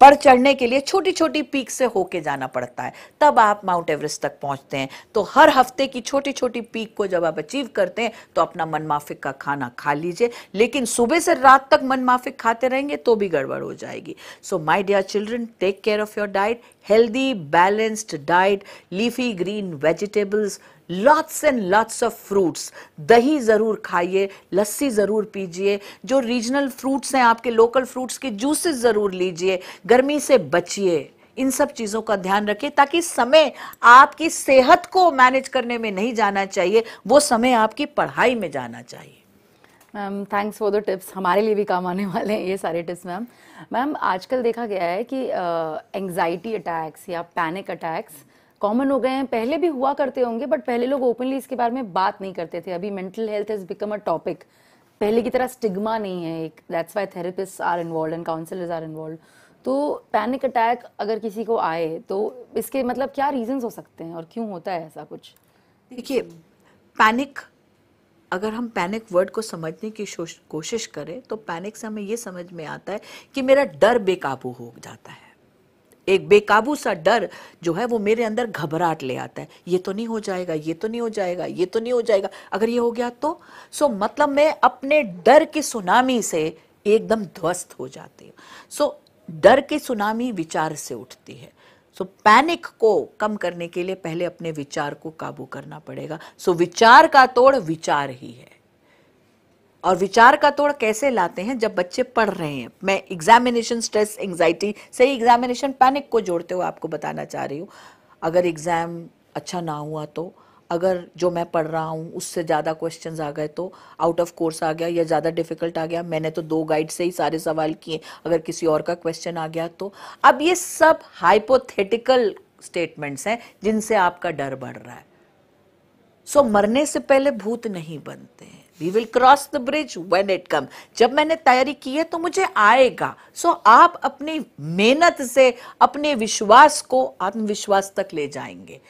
पर चढ़ने के लिए छोटी छोटी पीक से होके जाना पड़ता है तब आप माउंट एवरेस्ट तक पहुंचते हैं तो हर हफ्ते की छोटी छोटी पीक को जब आप अचीव करते हैं तो अपना मनमाफिक का खाना खा लीजिए लेकिन सुबह से रात तक मनमाफिक खाते रहेंगे तो भी गड़बड़ हो जाएगी so my dear children take care of your diet healthy balanced diet leafy green vegetables lots and lots of fruits दही ज़रूर खाइए लस्सी ज़रूर पीजिए जो रीजनल फ्रूट्स हैं आपके लोकल फ्रूट्स के जूसेस ज़रूर लीजिए गर्मी से बचिए इन सब चीज़ों का ध्यान रखिए ताकि समय आपकी सेहत को मैनेज करने में नहीं जाना चाहिए वो समय आपकी पढ़ाई में जाना चाहिए ma'am thanks for the tips हमारे लिए भी काम आने वाले हैं ये सारे टिप्स मैम मैम आजकल देखा गया है कि एंग्जाइटी अटैक्स या पैनिक अटैक्स कॉमन हो गए हैं पहले भी हुआ करते होंगे बट पहले लोग ओपनली इसके बारे में बात नहीं करते थे अभी mental health is become a topic पहले की तरह स्टिग्मा नहीं है एक that's why therapists are involve and counsellors are involve तो पैनिक अटैक अगर किसी को आए तो इसके मतलब क्या रीजंस हो सकते हैं और क्यों होता है ऐसा कुछ देखिए पैनिक अगर हम पैनिक वर्ड को समझने की कोशिश करें तो पैनिक से हमें ये समझ में आता है कि मेरा डर बेकाबू हो जाता है एक बेकाबू सा डर जो है वो मेरे अंदर घबराहट ले आता है ये तो नहीं हो जाएगा ये तो नहीं हो जाएगा ये तो नहीं हो जाएगा अगर ये हो गया तो सो so, मतलब मैं अपने डर की सुनामी से एकदम ध्वस्त हो जाती हूँ सो so, डर की सुनामी विचार से उठती है सो so, पैनिक को कम करने के लिए पहले अपने विचार को काबू करना पड़ेगा सो so, विचार का तोड़ विचार ही है और विचार का तोड़ कैसे लाते हैं जब बच्चे पढ़ रहे हैं मैं एग्जामिनेशन स्ट्रेस एंग्जाइटी सही एग्जामिनेशन पैनिक को जोड़ते हुए आपको बताना चाह रही हूँ अगर एग्ज़ाम अच्छा ना हुआ तो अगर जो मैं पढ़ रहा हूँ उससे ज़्यादा क्वेश्चन आ गए तो आउट ऑफ कोर्स आ गया या ज़्यादा डिफिकल्ट आ गया मैंने तो दो गाइड से ही सारे सवाल किए अगर किसी और का क्वेश्चन आ गया तो अब ये सब हाइपोथेटिकल स्टेटमेंट्स हैं जिनसे आपका डर बढ़ रहा है सो मरने से पहले भूत नहीं बनते हैं we will cross the bridge when it come जब मैंने तैयारी की है तो मुझे आएगा सो so, आप अपनी मेहनत से अपने विश्वास को आत्मविश्वास तक ले जाएंगे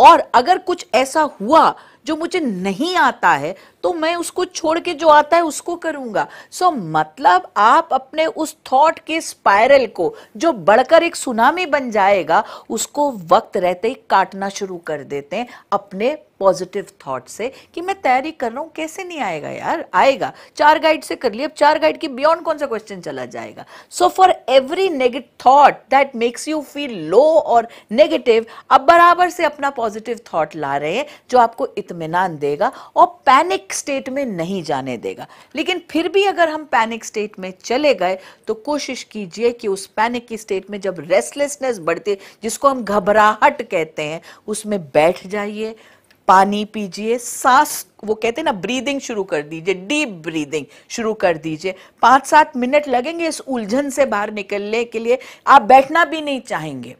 और अगर कुछ ऐसा हुआ जो मुझे नहीं आता है तो मैं उसको छोड़ के जो आता है उसको करूंगा सो so, मतलब आप अपने उस थॉट के स्पाइरल को जो बढ़कर एक सुनामी बन जाएगा उसको वक्त रहते ही काटना शुरू कर देते हैं अपने पॉजिटिव थॉट से कि मैं तैयारी कर रहा हूँ कैसे नहीं आएगा यार आएगा चार गाइड से कर लिया अब चार गाइड के बियॉन्ड कौन सा क्वेश्चन चला जाएगा so for every negative thought that makes you feel low और नेगेटिव अब बराबर से अपना पॉजिटिव थॉट ला रहे हैं जो आपको इतमान देगा और पैनिक स्टेट में नहीं जाने देगा लेकिन फिर भी अगर हम पैनिक स्टेट में चले गए तो कोशिश कीजिए कि उस पैनिक की स्टेट में जब रेस्टलेसनेस बढ़ती जिसको हम घबराहट कहते हैं उसमें बैठ जाइए पानी पीजिए सांस वो कहते हैं ना ब्रीदिंग शुरू कर दीजिए डीप ब्रीदिंग शुरू कर दीजिए पांच सात मिनट लगेंगे इस उलझन से बाहर निकलने के लिए आप बैठना भी नहीं चाहेंगे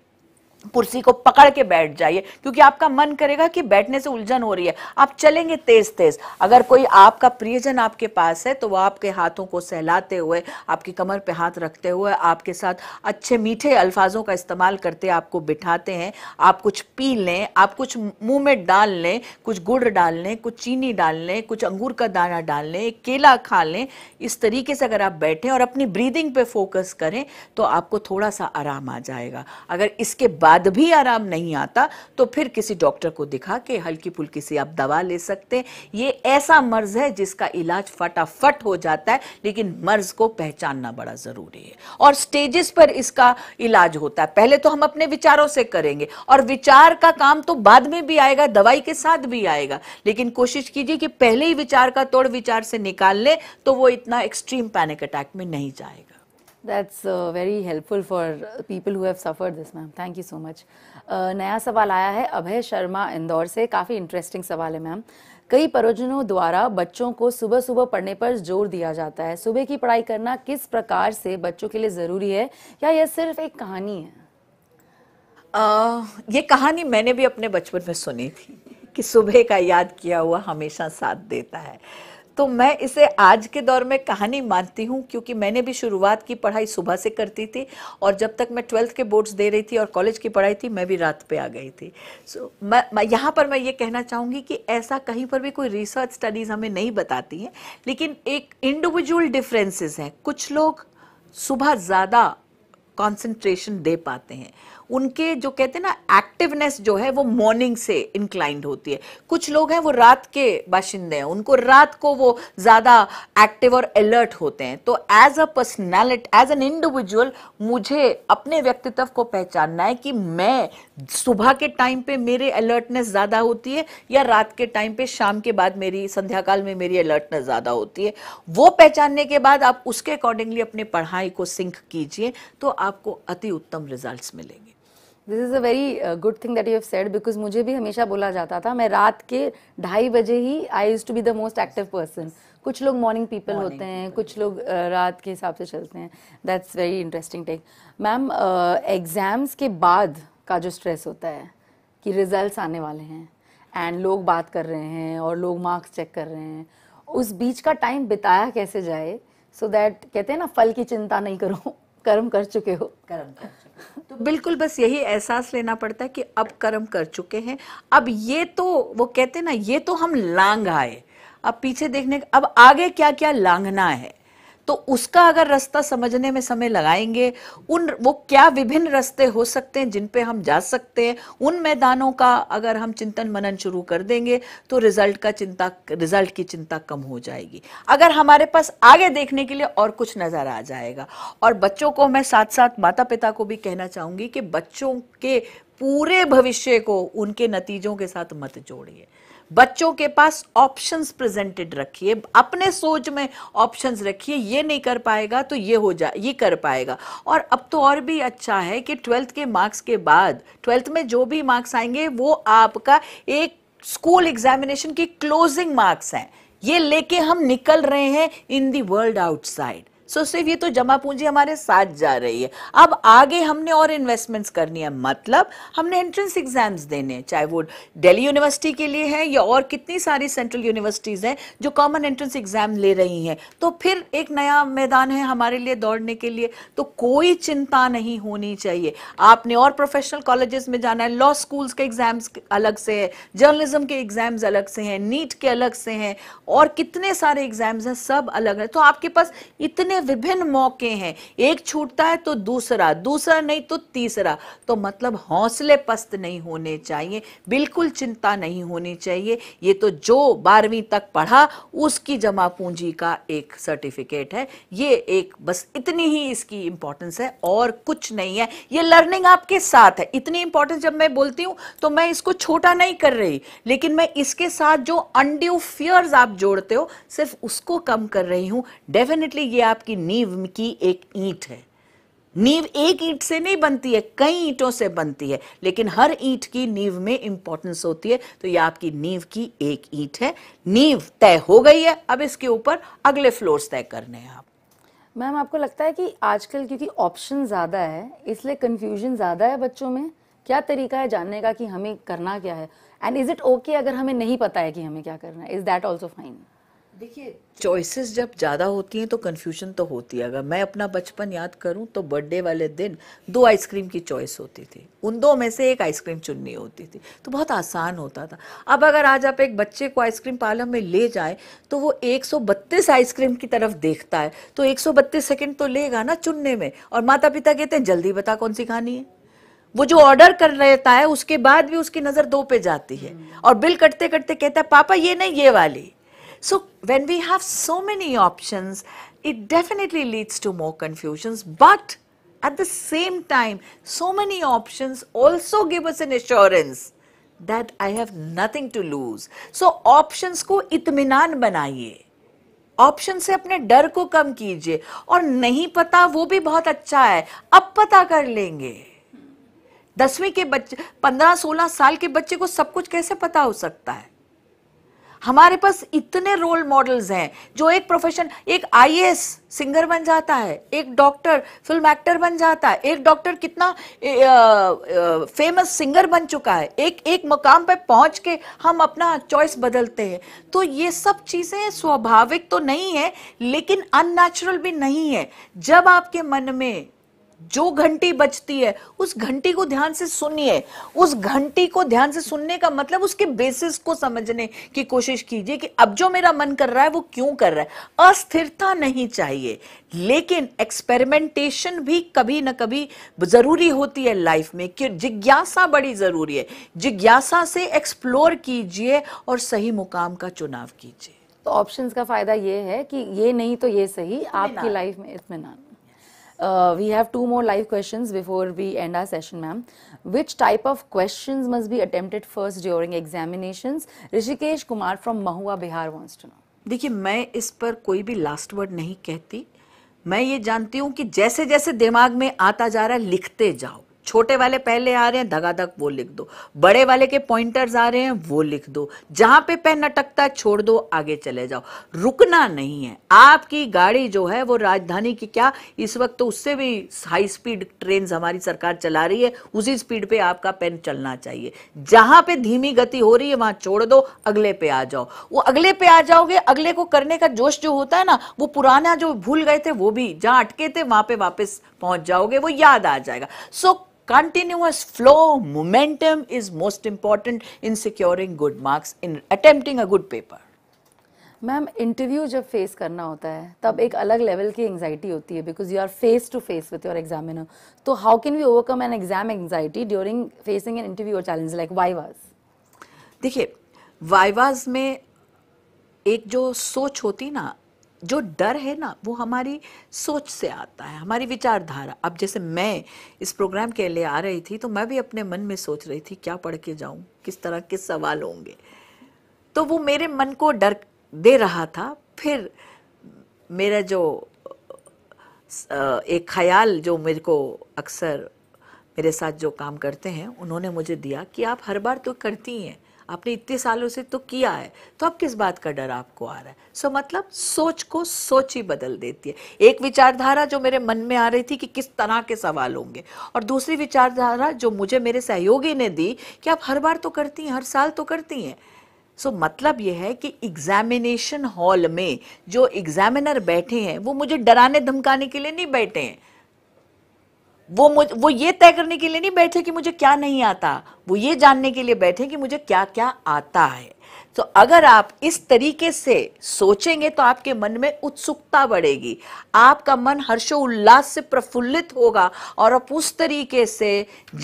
कुर्सी को पकड़ के बैठ जाइए क्योंकि आपका मन करेगा कि बैठने से उलझन हो रही है आप चलेंगे तेज तेज अगर कोई आपका प्रियजन आपके पास है तो वह आपके हाथों को सहलाते हुए आपकी कमर पे हाथ रखते हुए आपके साथ अच्छे मीठे अल्फाजों का इस्तेमाल करते आपको बिठाते हैं आप कुछ पी लें आप कुछ मुंह में डाल लें कुछ गुड़ डाल लें कुछ चीनी डाल लें कुछ अंगूर का दाना डाल लें केला खा लें इस तरीके से अगर आप बैठें और अपनी ब्रीदिंग पे फोकस करें तो आपको थोड़ा सा आराम आ जाएगा अगर इसके बाद बाद भी आराम नहीं आता तो फिर किसी डॉक्टर को दिखा के हल्की फुल्की से आप दवा ले सकते हैं ये ऐसा मर्ज है जिसका इलाज फटाफट हो जाता है लेकिन मर्ज को पहचानना बड़ा ज़रूरी है और स्टेजेस पर इसका इलाज होता है पहले तो हम अपने विचारों से करेंगे और विचार का काम तो बाद में भी आएगा दवाई के साथ भी आएगा लेकिन कोशिश कीजिए कि पहले ही विचार का तोड़ विचार से निकाल लें तो वो इतना एक्सट्रीम पैनिक अटैक में नहीं जाएगा that's very helpful for people who have suffer this ma'am thank you so much नया सवाल आया है अभय शर्मा इंदौर से काफ़ी इंटरेस्टिंग सवाल है मैम कई परिजनों द्वारा बच्चों को सुबह सुबह पढ़ने पर जोर दिया जाता है सुबह की पढ़ाई करना किस प्रकार से बच्चों के लिए ज़रूरी है या यह सिर्फ एक कहानी है आ, ये कहानी मैंने भी अपने बचपन में सुनी थी कि सुबह का याद किया हुआ हमेशा साथ देता है तो मैं इसे आज के दौर में कहानी मानती हूँ क्योंकि मैंने भी शुरुआत की पढ़ाई सुबह से करती थी और जब तक मैं ट्वेल्थ के बोर्ड्स दे रही थी और कॉलेज की पढ़ाई थी मैं भी रात पे आ गई थी सो so, मैं, मैं यहाँ पर मैं ये कहना चाहूँगी कि ऐसा कहीं पर भी कोई रिसर्च स्टडीज़ हमें नहीं बताती हैं लेकिन एक इंडिविजुअल डिफ्रेंसेज हैं कुछ लोग सुबह ज़्यादा कॉन्सेंट्रेशन दे पाते हैं उनके जो कहते हैं ना एक्टिवनेस जो है वो मॉर्निंग से इंक्लाइंड होती है कुछ लोग हैं वो रात के बाशिंदे हैं उनको रात को वो ज़्यादा एक्टिव और अलर्ट होते हैं तो as a personality as an individual मुझे अपने व्यक्तित्व को पहचानना है कि मैं सुबह के टाइम पे मेरे अलर्टनेस ज़्यादा होती है या रात के टाइम पे शाम के बाद मेरी संध्या काल में मेरी अलर्टनेस ज़्यादा होती है वो पहचानने के बाद आप उसके अकॉर्डिंगली अपने पढ़ाई को सिंक कीजिए तो आपको अति उत्तम रिजल्ट्स मिलेंगे this is a very good thing that you have said because मुझे भी हमेशा बोला जाता था मैं रात के ढाई बजे ही I used to be the most active person कुछ लोग मॉर्निंग पीपल होते हैं कुछ लोग uh, रात के हिसाब से चलते हैं that's very interesting take ma'am exams के बाद का जो स्ट्रेस होता है कि रिजल्ट आने वाले हैं एंड लोग बात कर रहे हैं और लोग मार्क्स चेक कर रहे हैं उस बीच का टाइम बिताया कैसे जाए सो so दैट कहते हैं ना फल की चिंता नहीं करो कर्म कर चुके हो कर्म कर चुके तो <laughs> बिल्कुल बस यही एहसास लेना पड़ता है कि अब कर्म कर चुके हैं अब ये तो वो कहते हैं ना ये तो हम लांग आए अब पीछे देखने अब आगे क्या क्या लांघना है तो उसका अगर रास्ता समझने में समय लगाएंगे उन वो क्या विभिन्न रास्ते हो सकते हैं जिन पे हम जा सकते हैं उन मैदानों का अगर हम चिंतन मनन शुरू कर देंगे तो रिजल्ट का चिंता रिजल्ट की चिंता कम हो जाएगी अगर हमारे पास आगे देखने के लिए और कुछ नज़र आ जाएगा और बच्चों को मैं साथ साथ माता पिता को भी कहना चाहूंगी कि बच्चों के पूरे भविष्य को उनके नतीजों के साथ मत जोड़िए बच्चों के पास ऑप्शंस प्रेजेंटेड रखिए अपने सोच में ऑप्शंस रखिए ये नहीं कर पाएगा तो ये हो जाए ये कर पाएगा और अब तो और भी अच्छा है कि ट्वेल्थ के मार्क्स के बाद ट्वेल्थ में जो भी मार्क्स आएंगे वो आपका एक स्कूल एग्जामिनेशन की क्लोजिंग मार्क्स हैं ये लेके हम निकल रहे हैं इन दी वर्ल्ड आउटसाइड सो सिर्फ ये तो जमा पूंजी हमारे साथ जा रही है अब आगे हमने और इन्वेस्टमेंट्स करनी है मतलब हमने एंट्रेंस एग्जाम्स देने हैं चाहे वो दिल्ली यूनिवर्सिटी के लिए है या और कितनी सारी सेंट्रल यूनिवर्सिटीज़ हैं जो कॉमन एंट्रेंस एग्जाम ले रही हैं तो फिर एक नया मैदान है हमारे लिए दौड़ने के लिए तो कोई चिंता नहीं होनी चाहिए आपने और प्रोफेशनल कॉलेजेस में जाना है लॉ स्कूल्स के एग्जाम्स अलग से है जर्नलिज्म के एग्जाम्स अलग से हैं नीट के अलग से हैं और कितने सारे एग्जाम्स हैं सब अलग है तो आपके पास इतने विभिन्न मौके हैं एक छूटता है तो दूसरा दूसरा नहीं तो तीसरा तो मतलब हौसले पस्त नहीं होने चाहिए बिल्कुल चिंता नहीं होनी चाहिए ये तो जो बारहवीं तक पढ़ा उसकी जमा पूंजी का एक सर्टिफिकेट है ये एक बस इतनी ही इसकी इंपॉर्टेंस है और कुछ नहीं है ये लर्निंग आपके साथ है इतनी इंपॉर्टेंस जब मैं बोलती हूँ तो मैं इसको छोटा नहीं कर रही लेकिन मैं इसके साथ जो अंड्यू फियर्स आप जोड़ते हो सिर्फ उसको कम कर रही हूँ डेफिनेटली ये आपकी आपकी नींव की एक ईंट है नींव एक ईंट से नहीं बनती है कई ईंटों से बनती है लेकिन हर ईंट की नींव में इंपॉर्टेंस होती है तो ये आपकी नींव की एक ईंट है नींव तय हो गई है अब इसके ऊपर अगले फ्लोर्स तय करने हैं आप मैम आपको लगता है कि आजकल क्योंकि ऑप्शन ज़्यादा है इसलिए कंफ्यूजन ज़्यादा है बच्चों में क्या तरीका है जानने का कि हमें करना क्या है एंड इज़ इट ओके अगर हमें नहीं पता है कि हमें क्या करना है इज़ दैट ऑल्सो फाइन देखिए चॉइसेस जब ज़्यादा होती हैं तो कन्फ्यूजन तो होती है अगर मैं अपना बचपन याद करूं तो बर्थडे वाले दिन दो आइसक्रीम की चॉइस होती थी उन दो में से एक आइसक्रीम चुननी होती थी तो बहुत आसान होता था अब अगर आज आप एक बच्चे को आइसक्रीम पार्लर में ले जाए तो वो एक आइसक्रीम की तरफ देखता है तो एक सेकंड तो लेगा ना चुनने में और माता पिता कहते हैं जल्दी बता कौन सी खानी है वो जो ऑर्डर कर रहता है उसके बाद भी उसकी नज़र दो पे जाती है और बिल कटते कटते कहता है पापा ये नहीं ये वाली So when we have so many options, it definitely leads to more confusions. But at the same time, so many options also give us an assurance that I have nothing to lose. So options ko itminan बनाइए option से अपने डर को कम कीजिए और नहीं पता वो भी बहुत अच्छा है अब पता कर लेंगे दसवीं के बच्चे पंद्रह सोलह साल के बच्चे को सब कुछ कैसे पता हो सकता है हमारे पास इतने रोल मॉडल्स हैं जो एक प्रोफेशन एक आईएएस सिंगर बन जाता है एक डॉक्टर फिल्म एक्टर बन जाता है एक डॉक्टर कितना ए, आ, फेमस सिंगर बन चुका है एक एक मुकाम पर पहुंच के हम अपना चॉइस बदलते हैं तो ये सब चीज़ें स्वाभाविक तो नहीं है लेकिन अननेचुरल भी नहीं है जब आपके मन में जो घंटी बजती है उस घंटी को ध्यान से सुनिए उस घंटी को ध्यान से सुनने का मतलब उसके बेसिस को समझने की कोशिश कीजिए कि अब जो मेरा मन कर रहा है वो क्यों कर रहा है अस्थिरता नहीं चाहिए लेकिन एक्सपेरिमेंटेशन भी कभी ना कभी जरूरी होती है लाइफ में कि जिज्ञासा बड़ी जरूरी है जिज्ञासा से एक्सप्लोर कीजिए और सही मुकाम का चुनाव कीजिए तो ऑप्शंस का फायदा ये है कि ये नहीं तो ये सही आपकी लाइफ में इतमान Uh, we have two more live questions before we end our session, ma'am. Which type of questions must be attempted first during examinations? Rishikesh Kumar from Mahua, Bihar wants to know. देखिए मैं इस पर कोई भी last word नहीं कहती मैं ये जानती हूँ कि जैसे जैसे दिमाग में आता जा रहा है लिखते जाओ छोटे वाले पहले आ रहे हैं धगाधग वो लिख दो बड़े वाले के पॉइंटर्स आ रहे हैं वो लिख दो जहां पे पेन अटकता है छोड़ दो आगे चले जाओ रुकना नहीं है आपकी गाड़ी जो है वो राजधानी की क्या इस वक्त तो उससे भी हाई स्पीड ट्रेन हमारी सरकार चला रही है उसी स्पीड पे आपका पेन चलना चाहिए जहां पे धीमी गति हो रही है वहां छोड़ दो अगले पे आ जाओ वो अगले पे आ जाओगे अगले को करने का जोश जो होता है ना वो पुराना जो भूल गए थे वो भी जहां अटके थे वहां पे वापस पहुंच जाओगे वो याद आ जाएगा so so, continuous flow momentum is most important in securing good marks in attempting a good paper ma'am interview जब फेस करना होता है तब एक अलग लेवल की एंगजाइटी होती है because you are face to face with your examiner तो how can we overcome an exam anxiety during facing an interview और चैलेंज लाइक वाइवाज देखिए वाइवाज में एक जो सोच होती ना जो डर है ना वो हमारी सोच से आता है हमारी विचारधारा अब जैसे मैं इस प्रोग्राम के लिए आ रही थी तो मैं भी अपने मन में सोच रही थी क्या पढ़ के जाऊँ किस तरह के सवाल होंगे तो वो मेरे मन को डर दे रहा था फिर मेरा जो एक ख्याल जो मेरे को अक्सर मेरे साथ जो काम करते हैं उन्होंने मुझे दिया कि आप हर बार तो करती हैं आपने इतने सालों से तो किया है तो अब किस बात का डर आपको आ रहा है सो so, मतलब सोच को सोच ही बदल देती है एक विचारधारा जो मेरे मन में आ रही थी कि किस तरह के सवाल होंगे और दूसरी विचारधारा जो मुझे मेरे सहयोगी ने दी कि आप हर बार तो करती हैं हर साल तो करती हैं सो so, मतलब यह है कि एग्जामिनेशन हॉल में जो एग्जामिनर बैठे हैं वो मुझे डराने धमकाने के लिए नहीं बैठे हैं वो मुझ वो ये तय करने के लिए नहीं बैठे कि मुझे क्या नहीं आता वो ये जानने के लिए बैठे कि मुझे क्या क्या आता है तो अगर आप इस तरीके से सोचेंगे तो आपके मन में उत्सुकता बढ़ेगी आपका मन हर्षो उल्लास से प्रफुल्लित होगा और आप उस तरीके से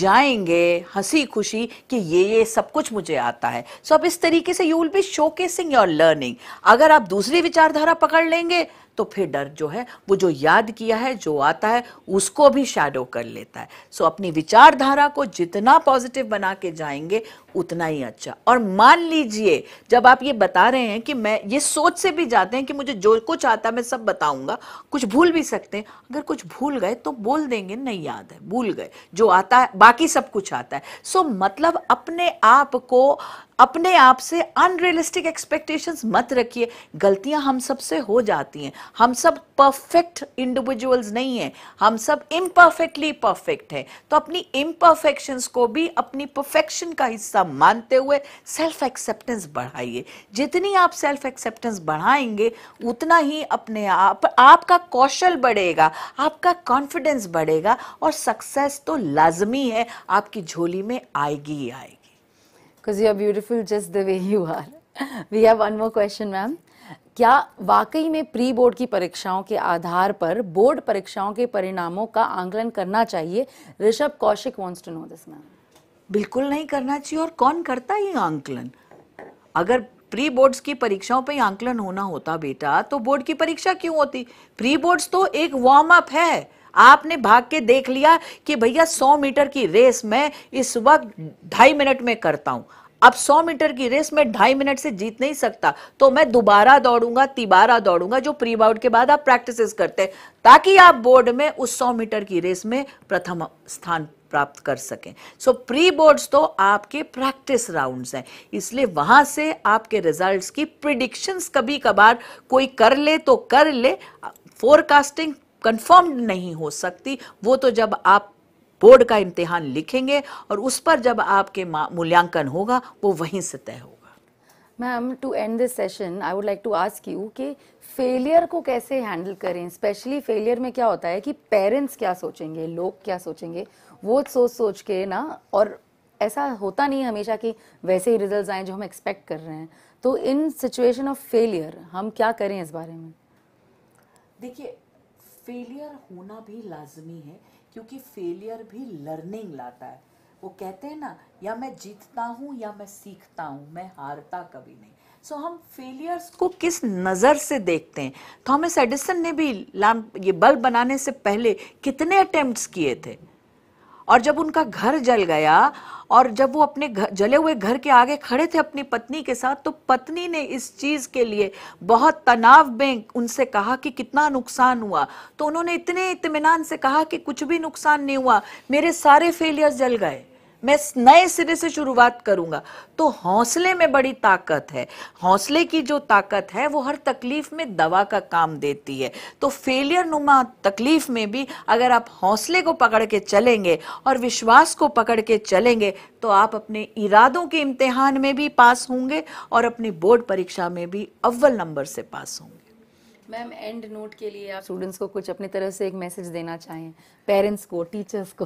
जाएंगे हंसी खुशी कि ये ये सब कुछ मुझे आता है सो तो so, आप इस तरीके से you will be showcasing your learning अगर आप दूसरी विचारधारा पकड़ लेंगे तो फिर डर जो है वो जो याद किया है जो आता है उसको भी शैडो कर लेता है सो so, अपनी विचारधारा को जितना पॉजिटिव बना के जाएंगे उतना ही अच्छा और मान लीजिए जब आप ये बता रहे हैं कि मैं ये सोच से भी जाते हैं कि मुझे जो कुछ आता है मैं सब बताऊंगा कुछ भूल भी सकते हैं अगर कुछ भूल गए तो बोल देंगे नहीं याद है भूल गए जो आता है बाकी सब कुछ आता है सो so, मतलब अपने आप को अपने आप से अनरियलिस्टिक एक्सपेक्टेशंस मत रखिए गलतियां हम सब से हो जाती हैं हम सब परफेक्ट इंडिविजुअल्स नहीं हैं हम सब इम्परफेक्टली परफेक्ट हैं तो अपनी इम्परफेक्शंस को भी अपनी परफेक्शन का हिस्सा मानते हुए सेल्फ एक्सेप्टेंस बढ़ाइए जितनी आप सेल्फ एक्सेप्टेंस बढ़ाएंगे उतना ही अपने आप आपका कौशल बढ़ेगा आपका कॉन्फिडेंस बढ़ेगा और सक्सेस तो लाजमी है आपकी झोली में आएगी ही आएगी because you are beautiful just the way you are. We have one more question, ma'am. क्या वाकई में प्री बोर्ड की परीक्षाओं के आधार पर बोर्ड परीक्षाओं के परिणामों का आंकलन करना चाहिए Rishabh Kaushik wants to know this ma'am बिल्कुल नहीं करना चाहिए और कौन करता है ये आंकलन अगर प्री बोर्ड्स की परीक्षाओं पर आंकलन होना होता बेटा तो बोर्ड की परीक्षा क्यों होती प्री बोर्ड्स तो एक वार्म अप है आपने भाग के देख लिया कि भैया 100 मीटर की रेस में इस वक्त ढाई मिनट में करता हूं अब 100 मीटर की रेस में ढाई मिनट से जीत नहीं सकता तो मैं दोबारा दौड़ूंगा तिबारा दौड़ूंगा जो प्री बाउट के बाद आप प्रैक्टिस करते हैं ताकि आप बोर्ड में उस सौ मीटर की रेस में प्रथम स्थान प्राप्त कर सकें सो प्री बोर्ड्स तो आपके प्रैक्टिस राउंड्स हैं इसलिए वहां से आपके रिजल्ट्स की प्रिडिक्शंस कभी कभार कोई कर ले तो कर ले फोरकास्टिंग कंफर्म नहीं हो सकती वो तो जब आप बोर्ड का इम्तिहान लिखेंगे और उस पर जब आपके मूल्यांकन होगा वो वहीं से तय होगा ma'am to end this session I would like to ask you कि फेलियर को कैसे हैंडल करें स्पेशली फेलियर में क्या होता है कि पेरेंट्स क्या सोचेंगे लोग क्या सोचेंगे वो सोच सोच के ना और ऐसा होता नहीं हमेशा कि वैसे ही रिजल्ट आए जो हम एक्सपेक्ट कर रहे हैं तो इन सिचुएशन ऑफ फेलियर हम क्या करें इस बारे में देखिए फेलियर होना भी लाजमी है क्योंकि फेलियर भी लर्निंग लाता है वो कहते हैं ना या मैं जीतता हूँ या मैं सीखता हूँ मैं हारता कभी नहीं सो so, हम फेलियर्स को किस नज़र से देखते हैं थॉमस एडिसन ने भी लैम्प ये बल्ब बनाने से पहले कितने अटेम्प्ट्स किए थे और जब उनका घर जल गया और जब वो अपने घर जले हुए घर के आगे खड़े थे अपनी पत्नी के साथ तो पत्नी ने इस चीज़ के लिए बहुत तनाव में उनसे कहा कि कितना नुकसान हुआ तो उन्होंने इतने इतमान से कहा कि कुछ भी नुकसान नहीं हुआ मेरे सारे फेलियर्स जल गए मैं नए सिरे से शुरुआत करूंगा तो हौसले में बड़ी ताकत है हौसले की जो ताकत है वो हर तकलीफ में दवा का काम देती है तो फेलियर नुमा तकलीफ में भी अगर आप हौसले को पकड़ के चलेंगे और विश्वास को पकड़ के चलेंगे तो आप अपने इरादों के इम्तिहान में भी पास होंगे और अपनी बोर्ड परीक्षा में भी अव्वल नंबर से पास होंगे मैम एंड नोट के लिए आप स्टूडेंट्स को कुछ अपनी तरफ से एक मैसेज देना चाहें पेरेंट्स को टीचर्स को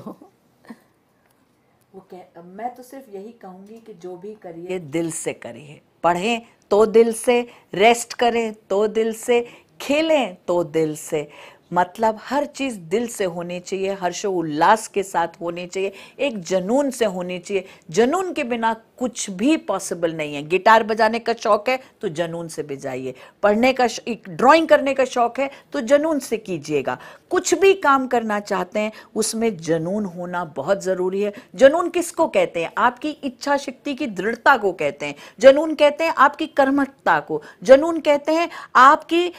वो कह मैं तो सिर्फ यही कहूँगी कि जो भी करिए दिल से करिए पढ़ें तो दिल से रेस्ट करें तो दिल से खेलें तो दिल से मतलब हर चीज़ दिल से होनी चाहिए हर्षो उल्लास के साथ होनी चाहिए एक जनून से होनी चाहिए जनून के बिना कुछ भी पॉसिबल नहीं है गिटार बजाने का शौक है तो जनून से बजाइए पढ़ने का एक ड्राइंग करने का शौक है तो जनून से कीजिएगा कुछ भी काम करना चाहते हैं उसमें जनून होना बहुत ज़रूरी है जनून किसको कहते हैं आपकी इच्छा शक्ति की दृढ़ता को कहते हैं जनून कहते हैं आपकी कर्मठता को जनून कहते हैं आपकी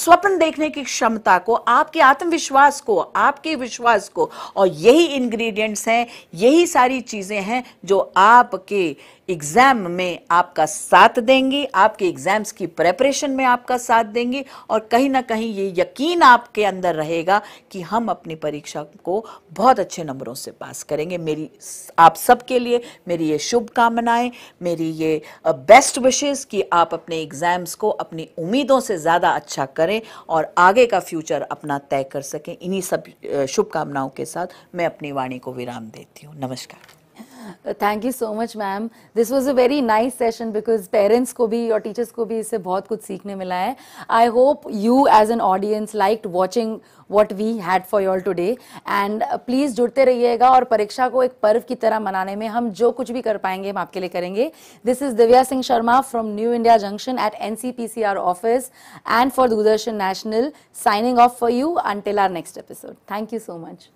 स्वप्न देखने की क्षमता को आप आपके आत्मविश्वास को आपके विश्वास को और यही इंग्रेडिएंट्स हैं यही सारी चीज़ें हैं जो आपके एग्जाम में आपका साथ देंगे आपके एग्जाम्स की प्रेपरेशन में आपका साथ देंगे और कहीं ना कहीं ये यकीन आपके अंदर रहेगा कि हम अपनी परीक्षा को बहुत अच्छे नंबरों से पास करेंगे मेरी आप सबके लिए मेरी ये शुभकामनाएं मेरी ये बेस्ट विशेष कि आप अपने एग्ज़ाम्स को अपनी उम्मीदों से ज़्यादा अच्छा करें और आगे का फ्यूचर अपना तय कर सकें इन्हीं सब शुभकामनाओं के साथ मैं अपनी वाणी को विराम देती हूँ नमस्कार thank you so much ma'am this was a very nice session because parents को भी और टीचर्स को भी इससे बहुत कुछ सीखने मिला है I hope you as an audience like watching what we had for your today and please जुड़ते रहिएगा और परीक्षा को एक पर्व की तरह मनाने में हम जो कुछ भी कर पाएंगे हम आपके लिए करेंगे this is Divya Singh Sharma from New India Junction at N C P C R office and for Doordarshan National signing off for you until our next episode thank you so much